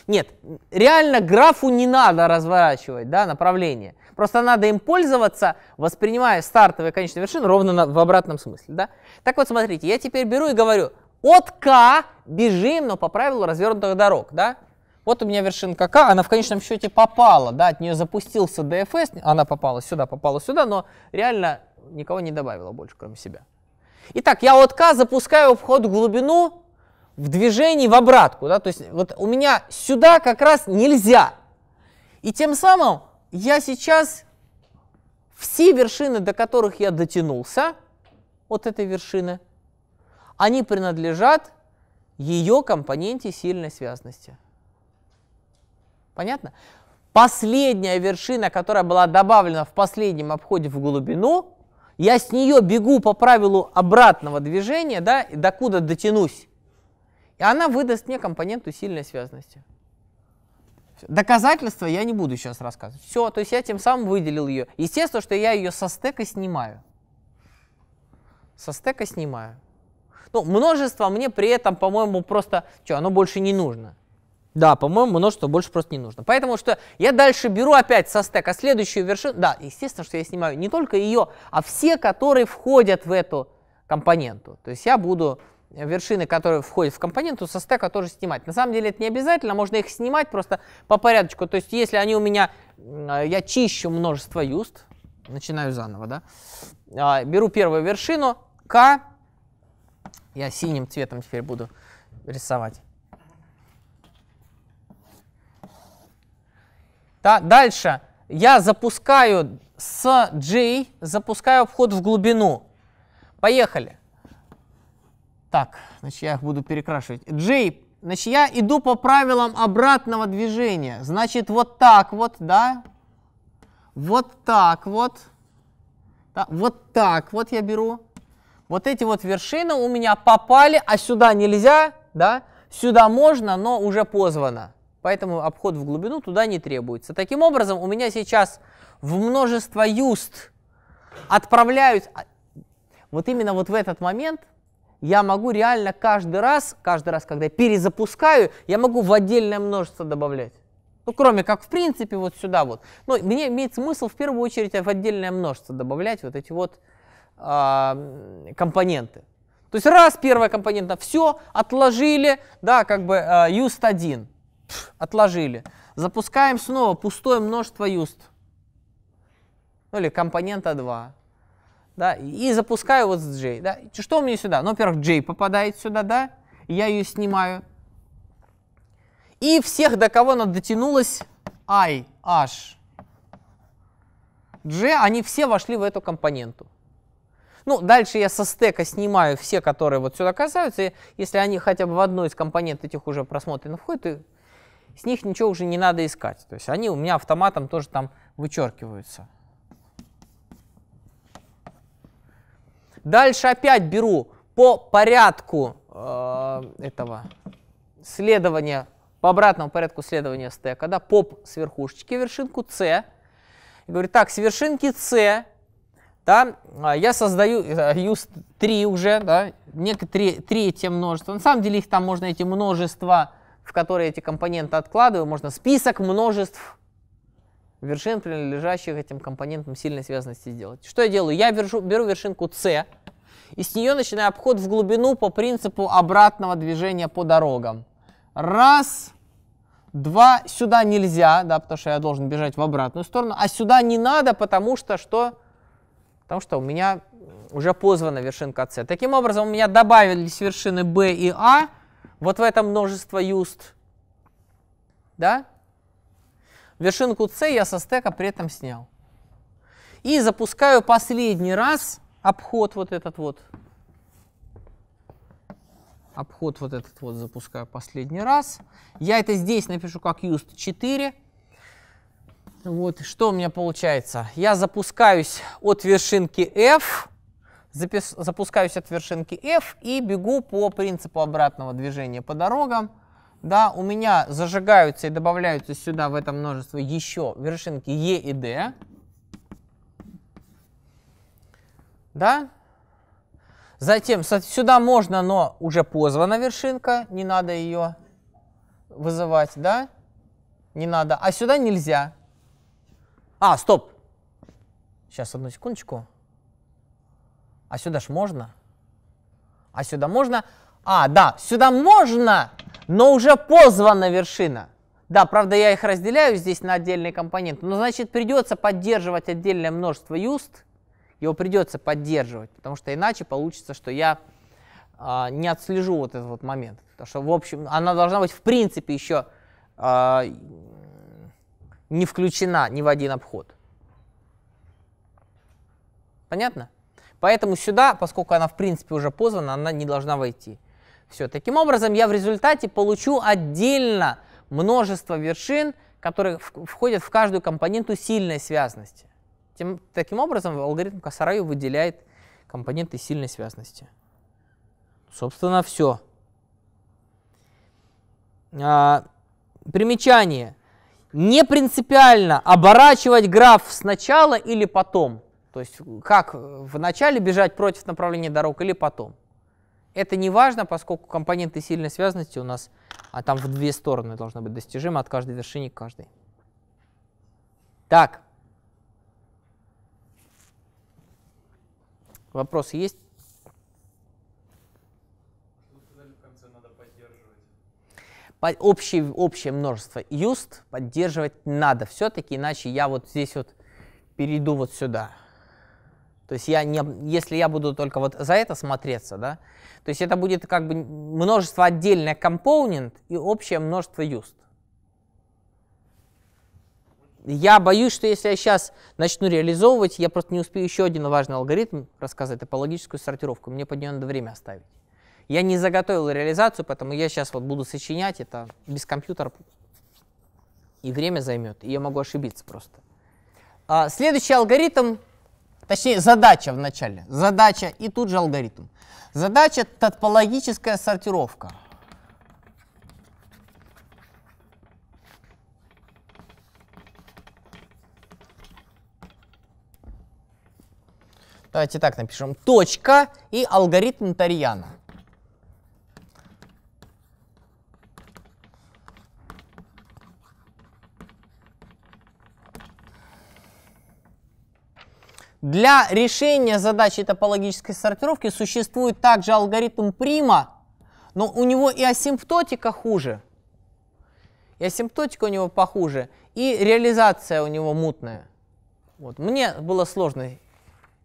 Нет, реально графу не надо разворачивать да, направление. Просто надо им пользоваться, воспринимая стартовые конечные вершины ровно на, в обратном смысле. Да? Так вот, смотрите, я теперь беру и говорю, от К бежим, но по правилу развернутых дорог. Да? Вот у меня вершинка К, она в конечном счете попала, да, от нее запустился ДФС, она попала сюда, попала сюда, но реально никого не добавила больше, кроме себя. Итак, я от К запускаю вход в глубину в движении в обратку. Да? То есть вот у меня сюда как раз нельзя. И тем самым я сейчас все вершины, до которых я дотянулся, вот этой вершины, они принадлежат ее компоненте сильной связности. Понятно? Последняя вершина, которая была добавлена в последнем обходе в глубину, я с нее бегу по правилу обратного движения, да, и докуда дотянусь. И она выдаст мне компоненту сильной связанности. Доказательства я не буду сейчас рассказывать. Все, то есть я тем самым выделил ее. Естественно, что я ее со стека снимаю. Со стека снимаю. Ну, множество мне при этом, по-моему, просто, что, оно больше не нужно. Да, по-моему, множество больше просто не нужно. Поэтому что я дальше беру опять со стека следующую вершину. Да, естественно, что я снимаю не только ее, а все, которые входят в эту компоненту. То есть я буду вершины, которые входят в компоненту, со стека тоже снимать. На самом деле это не обязательно, можно их снимать просто по порядочку. То есть если они у меня, э, я чищу множество юст, начинаю заново, да, а, беру первую вершину, К, я синим цветом теперь буду рисовать. Да? Дальше я запускаю с J, запускаю обход в глубину. Поехали. Так, значит, я их буду перекрашивать. J, значит, я иду по правилам обратного движения. Значит, вот так вот, да? Вот так вот. Да? Вот так вот я беру. Вот эти вот вершины у меня попали, а сюда нельзя, да? Сюда можно, но уже позвано поэтому обход в глубину туда не требуется. Таким образом, у меня сейчас в множество юст отправляют... А, вот именно вот в этот момент я могу реально каждый раз, каждый раз, когда перезапускаю, я могу в отдельное множество добавлять. Ну, кроме как, в принципе, вот сюда вот. Но ну, мне имеет смысл в первую очередь в отдельное множество добавлять вот эти вот э, компоненты. То есть раз, первая компонента, все, отложили, да, как бы э, used 1. Отложили. Запускаем снова пустое множество юст. Ну или компонента 2. Да, и запускаю вот с j. Да. Что у меня сюда? Ну, во-первых, j попадает сюда, да, я ее снимаю. И всех, до кого она дотянулась, i, h, j, они все вошли в эту компоненту. Ну, дальше я со стека снимаю все, которые вот сюда касаются. И если они хотя бы в одной из компонент этих уже просмотрено входят, с них ничего уже не надо искать. То есть они у меня автоматом тоже там вычеркиваются. Дальше опять беру по порядку э, этого следования, по обратному порядку следования стека, да, поп с верхушечки вершинку c. И говорю, так, с вершинки c да, а, я создаю э, use 3 уже, да, некоторые третье множество. На самом деле их там можно эти множества в которые эти компоненты откладываю, можно список множеств вершин, принадлежащих этим компонентам сильной связанности сделать. Что я делаю? Я вержу, беру вершинку C и с нее начинаю обход в глубину по принципу обратного движения по дорогам. Раз, два, сюда нельзя, да, потому что я должен бежать в обратную сторону, а сюда не надо, потому что что? Потому что у меня уже позвана вершинка C. Таким образом, у меня добавились вершины B и A. А, вот в это множество юст. Да? Вершинку c я со стека при этом снял. И запускаю последний раз обход вот этот вот. Обход вот этот вот запускаю последний раз. Я это здесь напишу как юст 4. Вот, что у меня получается? Я запускаюсь от вершинки f запис, запускаюсь от вершинки F и бегу по принципу обратного движения по дорогам. Да, у меня зажигаются и добавляются сюда в это множество еще вершинки E и D. Да? Затем сюда можно, но уже позвана вершинка, не надо ее вызывать, да? Не надо. А сюда нельзя. А, стоп. Сейчас, одну секундочку. А сюда ж можно? А сюда можно? А, да, сюда можно, но уже позвана вершина. Да, правда, я их разделяю здесь на отдельные компоненты. Но значит, придется поддерживать отдельное множество юст. Его придется поддерживать, потому что иначе получится, что я э, не отслежу вот этот вот момент. Потому что, в общем, она должна быть в принципе еще э, не включена ни в один обход. Понятно? Поэтому сюда, поскольку она в принципе уже позвана, она не должна войти. Все, таким образом я в результате получу отдельно множество вершин, которые входят в каждую компоненту сильной связности. Тем, таким образом алгоритм Касараю выделяет компоненты сильной связности. Собственно, все. А, примечание. Не принципиально оборачивать граф сначала или потом – то есть как вначале бежать против направления дорог или потом. Это не важно, поскольку компоненты сильной связанности у нас, а там в две стороны должны быть достижимы от каждой вершины к каждой. Так. Вопросы есть? общее, общее множество. Юст поддерживать надо все-таки, иначе я вот здесь вот перейду вот сюда. То есть я не, если я буду только вот за это смотреться, да, то есть это будет как бы множество отдельных компонент и общее множество юст. Я боюсь, что если я сейчас начну реализовывать, я просто не успею еще один важный алгоритм рассказать, топологическую сортировку. Мне под нее надо время оставить. Я не заготовил реализацию, поэтому я сейчас вот буду сочинять это без компьютера. И время займет, и я могу ошибиться просто. А, следующий алгоритм Точнее, задача вначале, Задача и тут же алгоритм. Задача – топологическая сортировка. Давайте так напишем. Точка и алгоритм Тарьяна. Для решения задачи топологической сортировки существует также алгоритм Прима, но у него и асимптотика хуже. И асимптотика у него похуже, и реализация у него мутная. Вот. Мне было сложно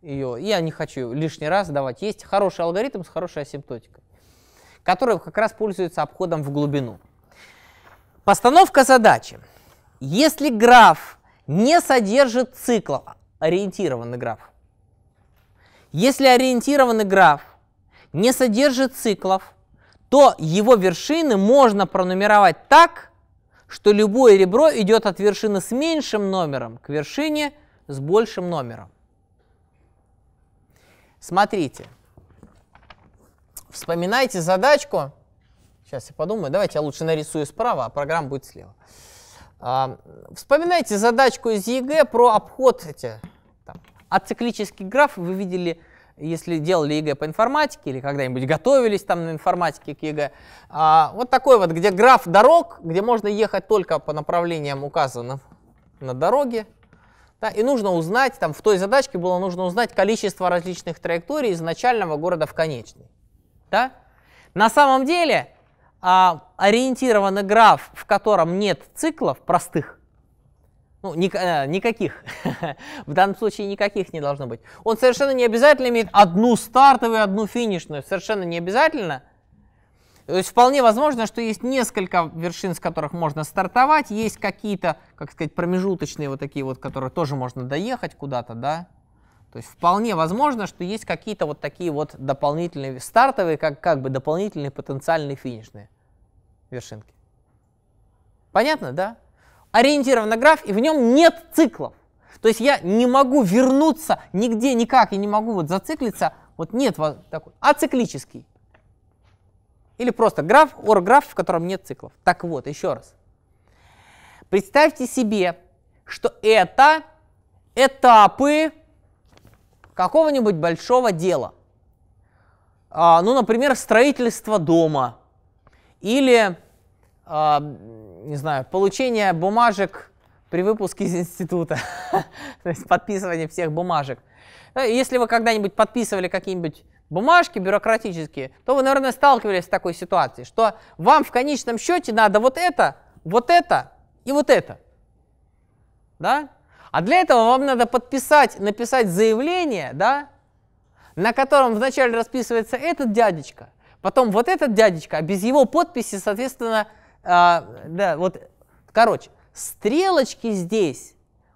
ее, я не хочу лишний раз давать. Есть хороший алгоритм с хорошей асимптотикой, который как раз пользуется обходом в глубину. Постановка задачи. Если граф не содержит циклов, ориентированный граф. Если ориентированный граф не содержит циклов, то его вершины можно пронумеровать так, что любое ребро идет от вершины с меньшим номером к вершине с большим номером. Смотрите. Вспоминайте задачку. Сейчас я подумаю. Давайте я лучше нарисую справа, а программа будет слева. А, вспоминайте задачку из ЕГЭ про обход эти, там, ациклический граф. Вы видели, если делали ЕГЭ по информатике или когда-нибудь готовились там на информатике к ЕГЭ. А, вот такой вот, где граф дорог, где можно ехать только по направлениям, указанным на дороге. Да, и нужно узнать, там в той задачке было нужно узнать количество различных траекторий из начального города в конечный. Да? На самом деле а, ориентированы граф, в котором нет циклов простых, ну, ни, э, никаких. в данном случае никаких не должно быть. Он совершенно не обязательно имеет одну стартовую, одну финишную. Совершенно не обязательно. То есть вполне возможно, что есть несколько вершин, с которых можно стартовать. Есть какие-то, как сказать, промежуточные вот такие вот, которые тоже можно доехать куда-то, да. То есть вполне возможно, что есть какие-то вот такие вот дополнительные стартовые, как, как бы дополнительные потенциальные финишные вершинки. Понятно, да? Ориентирован на граф, и в нем нет циклов. То есть я не могу вернуться нигде никак, и не могу вот зациклиться, вот нет вот такой, а циклический. Или просто граф, орграф, в котором нет циклов. Так вот, еще раз. Представьте себе, что это этапы какого-нибудь большого дела. А, ну, например, строительство дома или, а, не знаю, получение бумажек при выпуске из института, то есть подписывание всех бумажек. Если вы когда-нибудь подписывали какие-нибудь бумажки бюрократические, то вы, наверное, сталкивались с такой ситуацией, что вам в конечном счете надо вот это, вот это и вот это. Да? А для этого вам надо подписать, написать заявление, да, на котором вначале расписывается этот дядечка, потом вот этот дядечка, а без его подписи, соответственно, а, да, вот, короче, стрелочки здесь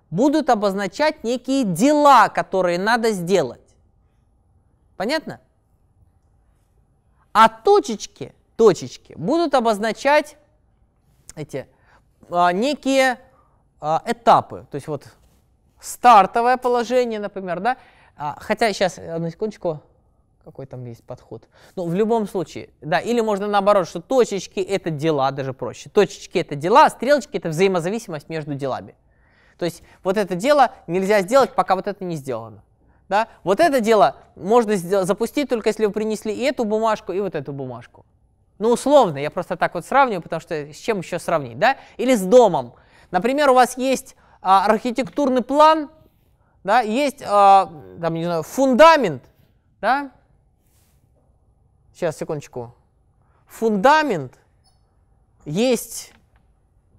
будут обозначать некие дела, которые надо сделать. Понятно? А точечки, точечки будут обозначать эти а, некие а, этапы. То есть вот стартовое положение, например, да? А, хотя сейчас, одну секундочку, какой там есть подход. Ну, в любом случае, да, или можно наоборот, что точечки это дела, даже проще. Точечки это дела, а стрелочки это взаимозависимость между делами. То есть вот это дело нельзя сделать, пока вот это не сделано. Да? Вот это дело можно запустить только если вы принесли и эту бумажку, и вот эту бумажку. Ну, условно, я просто так вот сравниваю, потому что с чем еще сравнить, да? Или с домом. Например, у вас есть а, архитектурный план, да, есть а, там, не знаю, фундамент, да? Сейчас, секундочку. Фундамент есть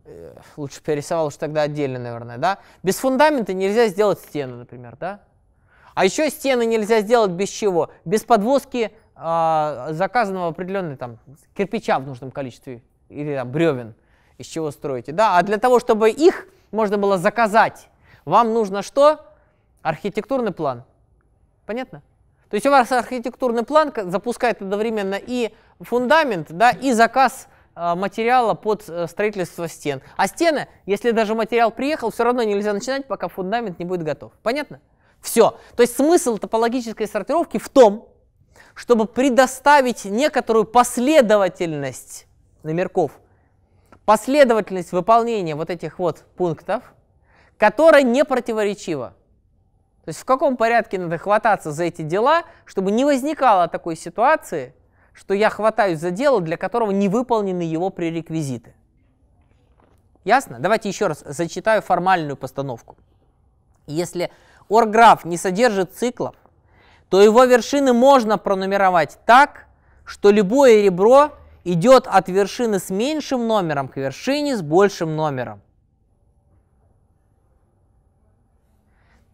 э, лучше перерисовал уж тогда отдельно, наверное, да? Без фундамента нельзя сделать стены, например, да? А еще стены нельзя сделать без чего? Без подвозки э, заказанного определенной там кирпича в нужном количестве или там, бревен, из чего строите, да? А для того, чтобы их можно было заказать. Вам нужно что? Архитектурный план. Понятно? То есть у вас архитектурный план запускает одновременно и фундамент, да, и заказ э, материала под э, строительство стен. А стены, если даже материал приехал, все равно нельзя начинать, пока фундамент не будет готов. Понятно? Все. То есть смысл топологической сортировки в том, чтобы предоставить некоторую последовательность номерков последовательность выполнения вот этих вот пунктов, которая не противоречива. То есть в каком порядке надо хвататься за эти дела, чтобы не возникало такой ситуации, что я хватаюсь за дело, для которого не выполнены его пререквизиты. Ясно? Давайте еще раз зачитаю формальную постановку. Если орграф не содержит циклов, то его вершины можно пронумеровать так, что любое ребро идет от вершины с меньшим номером к вершине с большим номером.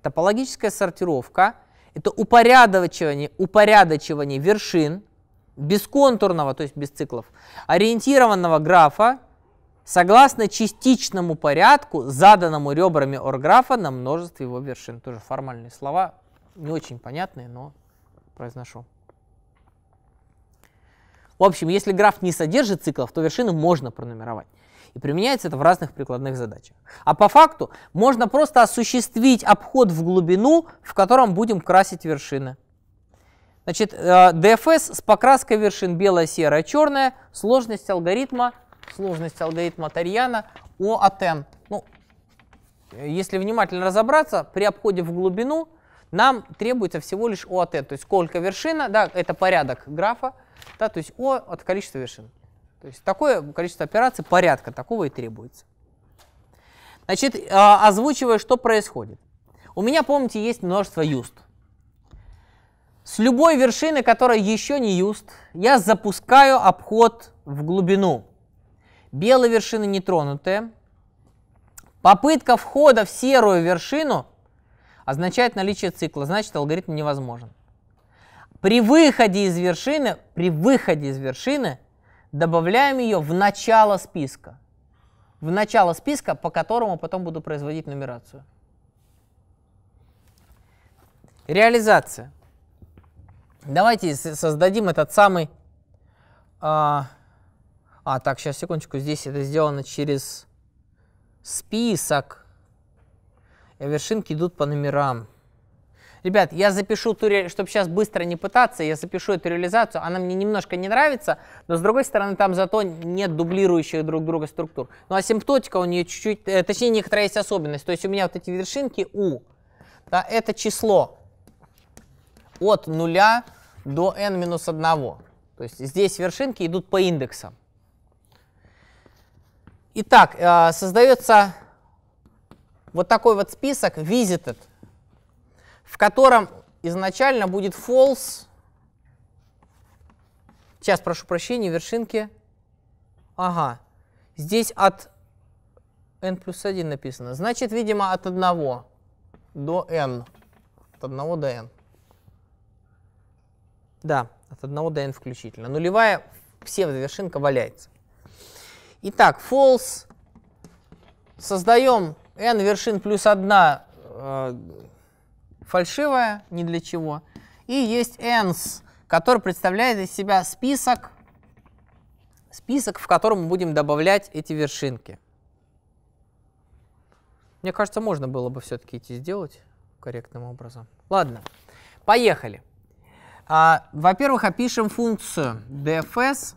Топологическая сортировка – это упорядочивание, упорядочивание вершин бесконтурного, то есть без циклов, ориентированного графа согласно частичному порядку, заданному ребрами орграфа на множестве его вершин. Тоже формальные слова, не очень понятные, но произношу. В общем, если граф не содержит циклов, то вершины можно пронумеровать. И применяется это в разных прикладных задачах. А по факту можно просто осуществить обход в глубину, в котором будем красить вершины. Значит, DFS э, с покраской вершин белая, серая, черная. Сложность алгоритма, сложность алгоритма Тарьяна О от N. Ну, если внимательно разобраться, при обходе в глубину нам требуется всего лишь О от N. То есть сколько вершина, да, это порядок графа, да, то есть О от количества вершин. То есть такое количество операций порядка такого и требуется. Значит, а, озвучивая, что происходит. У меня, помните, есть множество юст. С любой вершины, которая еще не юст, я запускаю обход в глубину. Белые вершины нетронутые. Попытка входа в серую вершину означает наличие цикла, значит алгоритм невозможен. При выходе из вершины, при выходе из вершины добавляем ее в начало списка. В начало списка, по которому потом буду производить нумерацию. Реализация. Давайте создадим этот самый... А, а, так, сейчас, секундочку. Здесь это сделано через список. И вершинки идут по номерам. Ребят, я запишу ту, чтобы сейчас быстро не пытаться, я запишу эту реализацию, она мне немножко не нравится, но с другой стороны там зато нет дублирующих друг друга структур. Ну асимптотика у нее чуть-чуть, э, точнее некоторая есть особенность, то есть у меня вот эти вершинки u, да, это число от 0 до n минус 1. То есть здесь вершинки идут по индексам. Итак, э, создается вот такой вот список visited – в котором изначально будет false. Сейчас, прошу прощения, вершинки. Ага. Здесь от n плюс 1 написано. Значит, видимо, от 1 до n. От 1 до n. Да, от 1 до n включительно. Нулевая псевдовершинка валяется. Итак, false. Создаем n вершин плюс 1 фальшивая, ни для чего. И есть ens, который представляет из себя список, список, в котором мы будем добавлять эти вершинки. Мне кажется, можно было бы все-таки идти сделать корректным образом. Ладно, поехали. А, во-первых, опишем функцию dfs.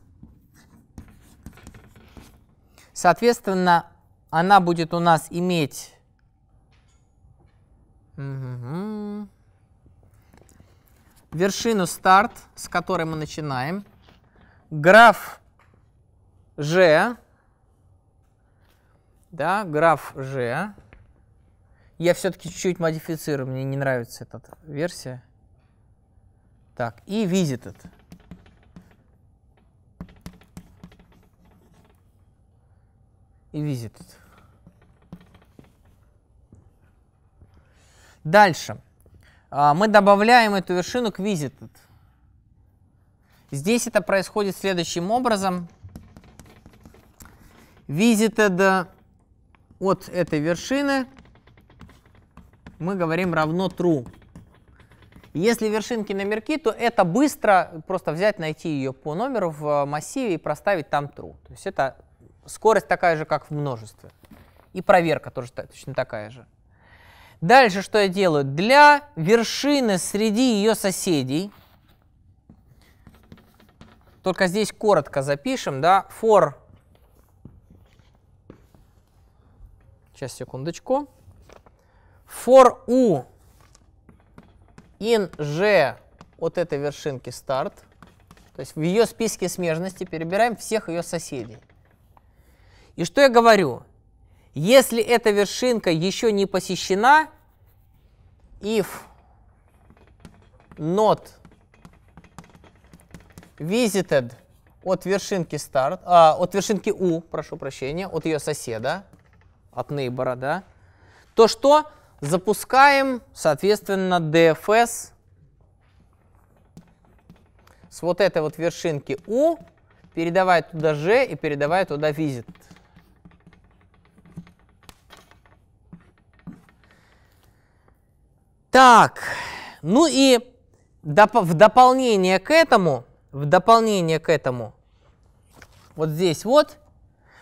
Соответственно, она будет у нас иметь Угу. Вершину старт, с которой мы начинаем. Граф G. Да, граф G. Я все-таки чуть-чуть модифицирую, мне не нравится эта версия. Так, и visited. И visited. Дальше. А, мы добавляем эту вершину к visited. Здесь это происходит следующим образом. Visited от этой вершины мы говорим равно true. Если вершинки номерки, то это быстро просто взять, найти ее по номеру в э, массиве и проставить там true. То есть это скорость такая же, как в множестве. И проверка тоже точно такая же. Дальше что я делаю? Для вершины среди ее соседей, только здесь коротко запишем, да, for, сейчас, секундочку, for u in g от этой вершинки start, то есть в ее списке смежности перебираем всех ее соседей. И что я говорю? Если эта вершинка еще не посещена, if not visited от вершинки start, а, от вершинки U, прошу прощения, от ее соседа, от нейбора, да, то что? Запускаем, соответственно, DFS с вот этой вот вершинки U, передавая туда G и передавая туда visit. Так, ну и доп в дополнение к этому, в дополнение к этому, вот здесь вот,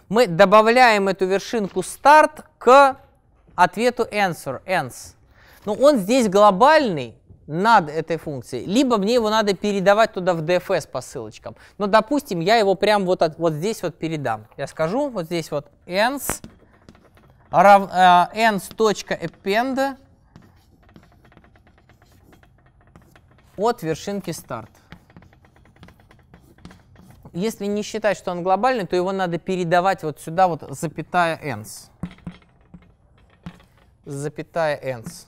мы добавляем эту вершинку start к ответу answer, ends. Но ну, он здесь глобальный над этой функцией, либо мне его надо передавать туда в DFS по ссылочкам. Но, допустим, я его прямо вот, от, вот здесь вот передам. Я скажу вот здесь вот ends рав, э, от вершинки старт. Если не считать, что он глобальный, то его надо передавать вот сюда, вот запятая ens. Запятая ens.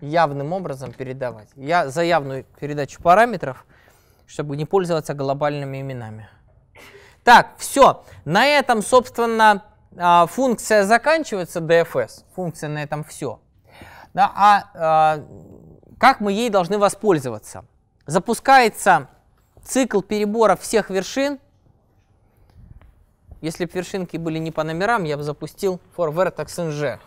Явным образом передавать. Я за явную передачу параметров, чтобы не пользоваться глобальными именами. Так, все. На этом, собственно, а, функция заканчивается, DFS. Функция на этом все. Да, а, а как мы ей должны воспользоваться? Запускается цикл перебора всех вершин. Если бы вершинки были не по номерам, я бы запустил for vertex in G.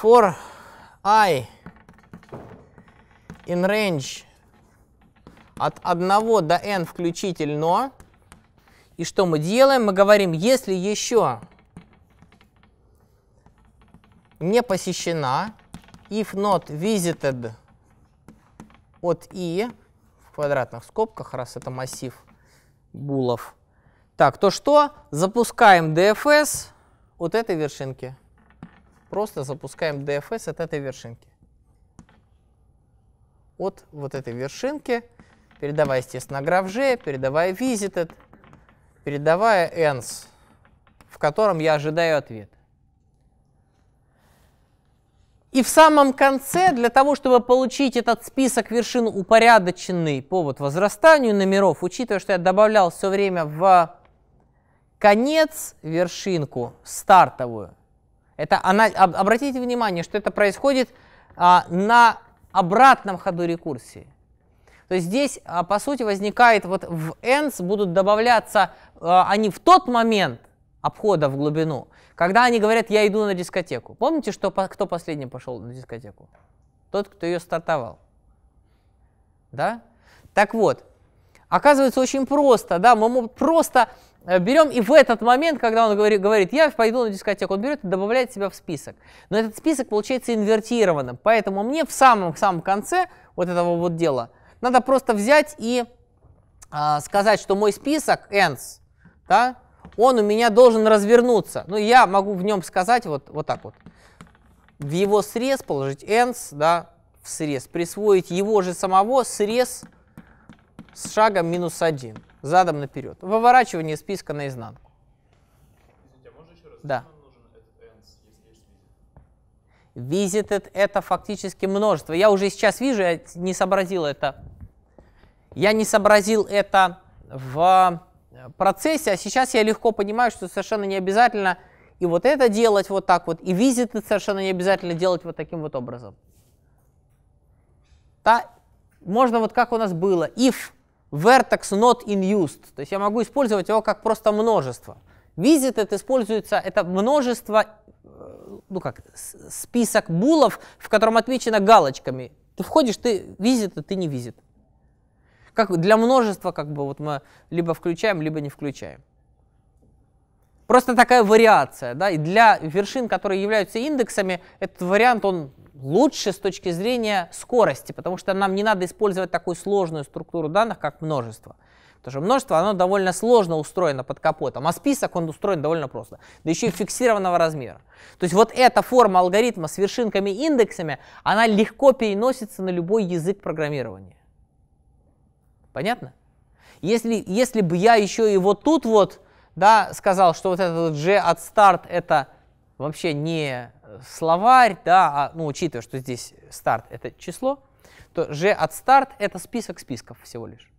For i in range от 1 до n включительно и что мы делаем? Мы говорим, если еще не посещена, if not visited от i в квадратных скобках, раз это массив булов. Так, то что? Запускаем DFS от этой вершинки. Просто запускаем DFS от этой вершинки. От вот этой вершинки, передавая, естественно, граф G, передавая visited передавая ens, в котором я ожидаю ответ. И в самом конце, для того, чтобы получить этот список вершин упорядоченный по вот возрастанию номеров, учитывая, что я добавлял все время в конец вершинку стартовую, это она, обратите внимание, что это происходит а, на обратном ходу рекурсии. То есть здесь, а, по сути, возникает вот в ends будут добавляться а, они в тот момент обхода в глубину, когда они говорят, я иду на дискотеку. Помните, что, кто последний пошел на дискотеку? Тот, кто ее стартовал. Да? Так вот, оказывается, очень просто, да, мы просто э, берем и в этот момент, когда он говорит, говорит, я пойду на дискотеку, он берет и добавляет себя в список. Но этот список получается инвертированным, поэтому мне в самом-самом конце вот этого вот дела – надо просто взять и э, сказать, что мой список ends, да, он у меня должен развернуться. Ну, я могу в нем сказать вот, вот так вот. В его срез положить ends, да, в срез. Присвоить его же самого срез с шагом минус один задом наперед. Выворачивание списка наизнанку. Извините, а да. Visited – это фактически множество. Я уже сейчас вижу, я не сообразил это. Я не сообразил это в э, процессе, а сейчас я легко понимаю, что совершенно не обязательно и вот это делать вот так вот, и visited совершенно не обязательно делать вот таким вот образом. Да, можно вот как у нас было, if vertex not in used, то есть я могу использовать его как просто множество – Визит это используется это множество, э, ну как, список булов, в котором отмечено галочками. Ты входишь, ты визит, а ты не визит. Как для множества как бы вот мы либо включаем, либо не включаем. Просто такая вариация, да, и для вершин, которые являются индексами, этот вариант, он лучше с точки зрения скорости, потому что нам не надо использовать такую сложную структуру данных, как множество. Тоже множество, оно довольно сложно устроено под капотом, а список, он устроен довольно просто. Да еще и фиксированного размера. То есть вот эта форма алгоритма с вершинками индексами, она легко переносится на любой язык программирования. Понятно? Если, если бы я еще и вот тут вот да, сказал, что вот этот G от старт это вообще не словарь, да, а, ну, учитывая, что здесь старт это число, то G от старт это список списков всего лишь.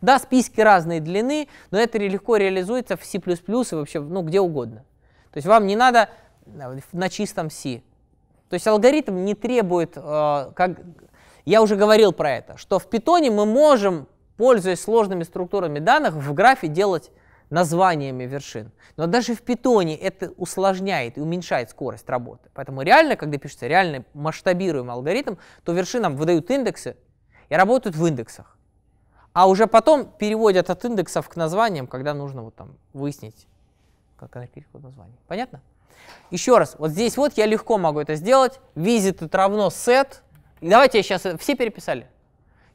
Да, списки разной длины, но это легко реализуется в C++ и вообще ну, где угодно. То есть вам не надо э, на чистом C. То есть алгоритм не требует, э, как я уже говорил про это, что в питоне мы можем, пользуясь сложными структурами данных, в графе делать названиями вершин. Но даже в питоне это усложняет и уменьшает скорость работы. Поэтому реально, когда пишется реально масштабируемый алгоритм, то вершинам выдают индексы и работают в индексах а уже потом переводят от индексов к названиям, когда нужно вот там выяснить конкретное название. Понятно? Еще раз, вот здесь вот я легко могу это сделать. Visit это равно set. давайте я сейчас э, все переписали.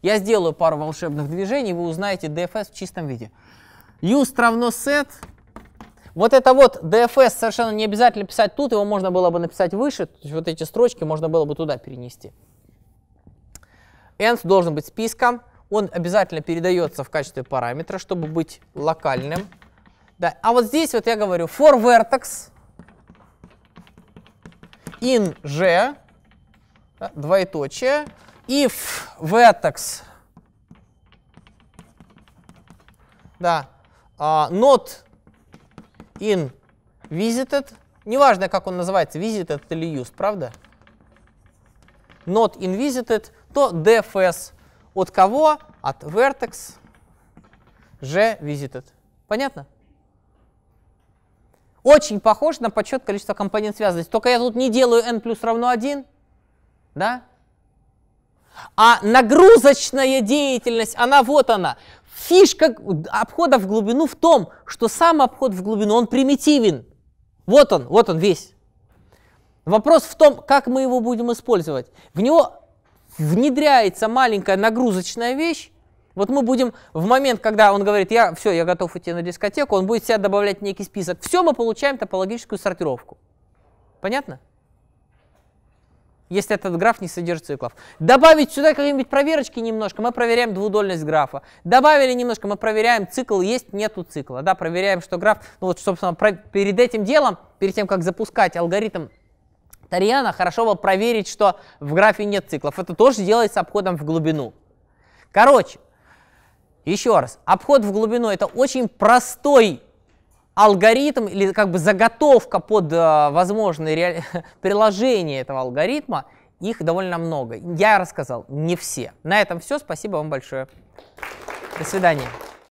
Я сделаю пару волшебных движений, вы узнаете DFS в чистом виде. Use равно set. Вот это вот DFS совершенно не обязательно писать тут, его можно было бы написать выше, то есть вот эти строчки можно было бы туда перенести. End должен быть списком он обязательно передается в качестве параметра, чтобы быть локальным. Да. А вот здесь вот я говорю for vertex in g, да, двоеточие, if vertex да, uh, not in visited, неважно, как он называется, visited или used, правда? Not in visited, то dfs от кого? От vertex g visited. Понятно? Очень похож на подсчет количества компонент связанности. Только я тут не делаю n плюс равно 1, да? А нагрузочная деятельность, она вот она. Фишка обхода в глубину в том, что сам обход в глубину, он примитивен. Вот он, вот он весь. Вопрос в том, как мы его будем использовать. В него внедряется маленькая нагрузочная вещь, вот мы будем в момент, когда он говорит, я все, я готов идти на дискотеку, он будет себя добавлять некий список. Все мы получаем топологическую сортировку. Понятно? Если этот граф не содержит циклов. Добавить сюда какие-нибудь проверочки немножко, мы проверяем двудольность графа. Добавили немножко, мы проверяем цикл, есть, нету цикла. Да, проверяем, что граф, ну вот, собственно, перед этим делом, перед тем, как запускать алгоритм Тарьяна, хорошо бы проверить, что в графе нет циклов. Это тоже делается обходом в глубину. Короче, еще раз, обход в глубину это очень простой алгоритм или как бы заготовка под э, возможные реали... приложения этого алгоритма. Их довольно много. Я рассказал, не все. На этом все. Спасибо вам большое. До свидания.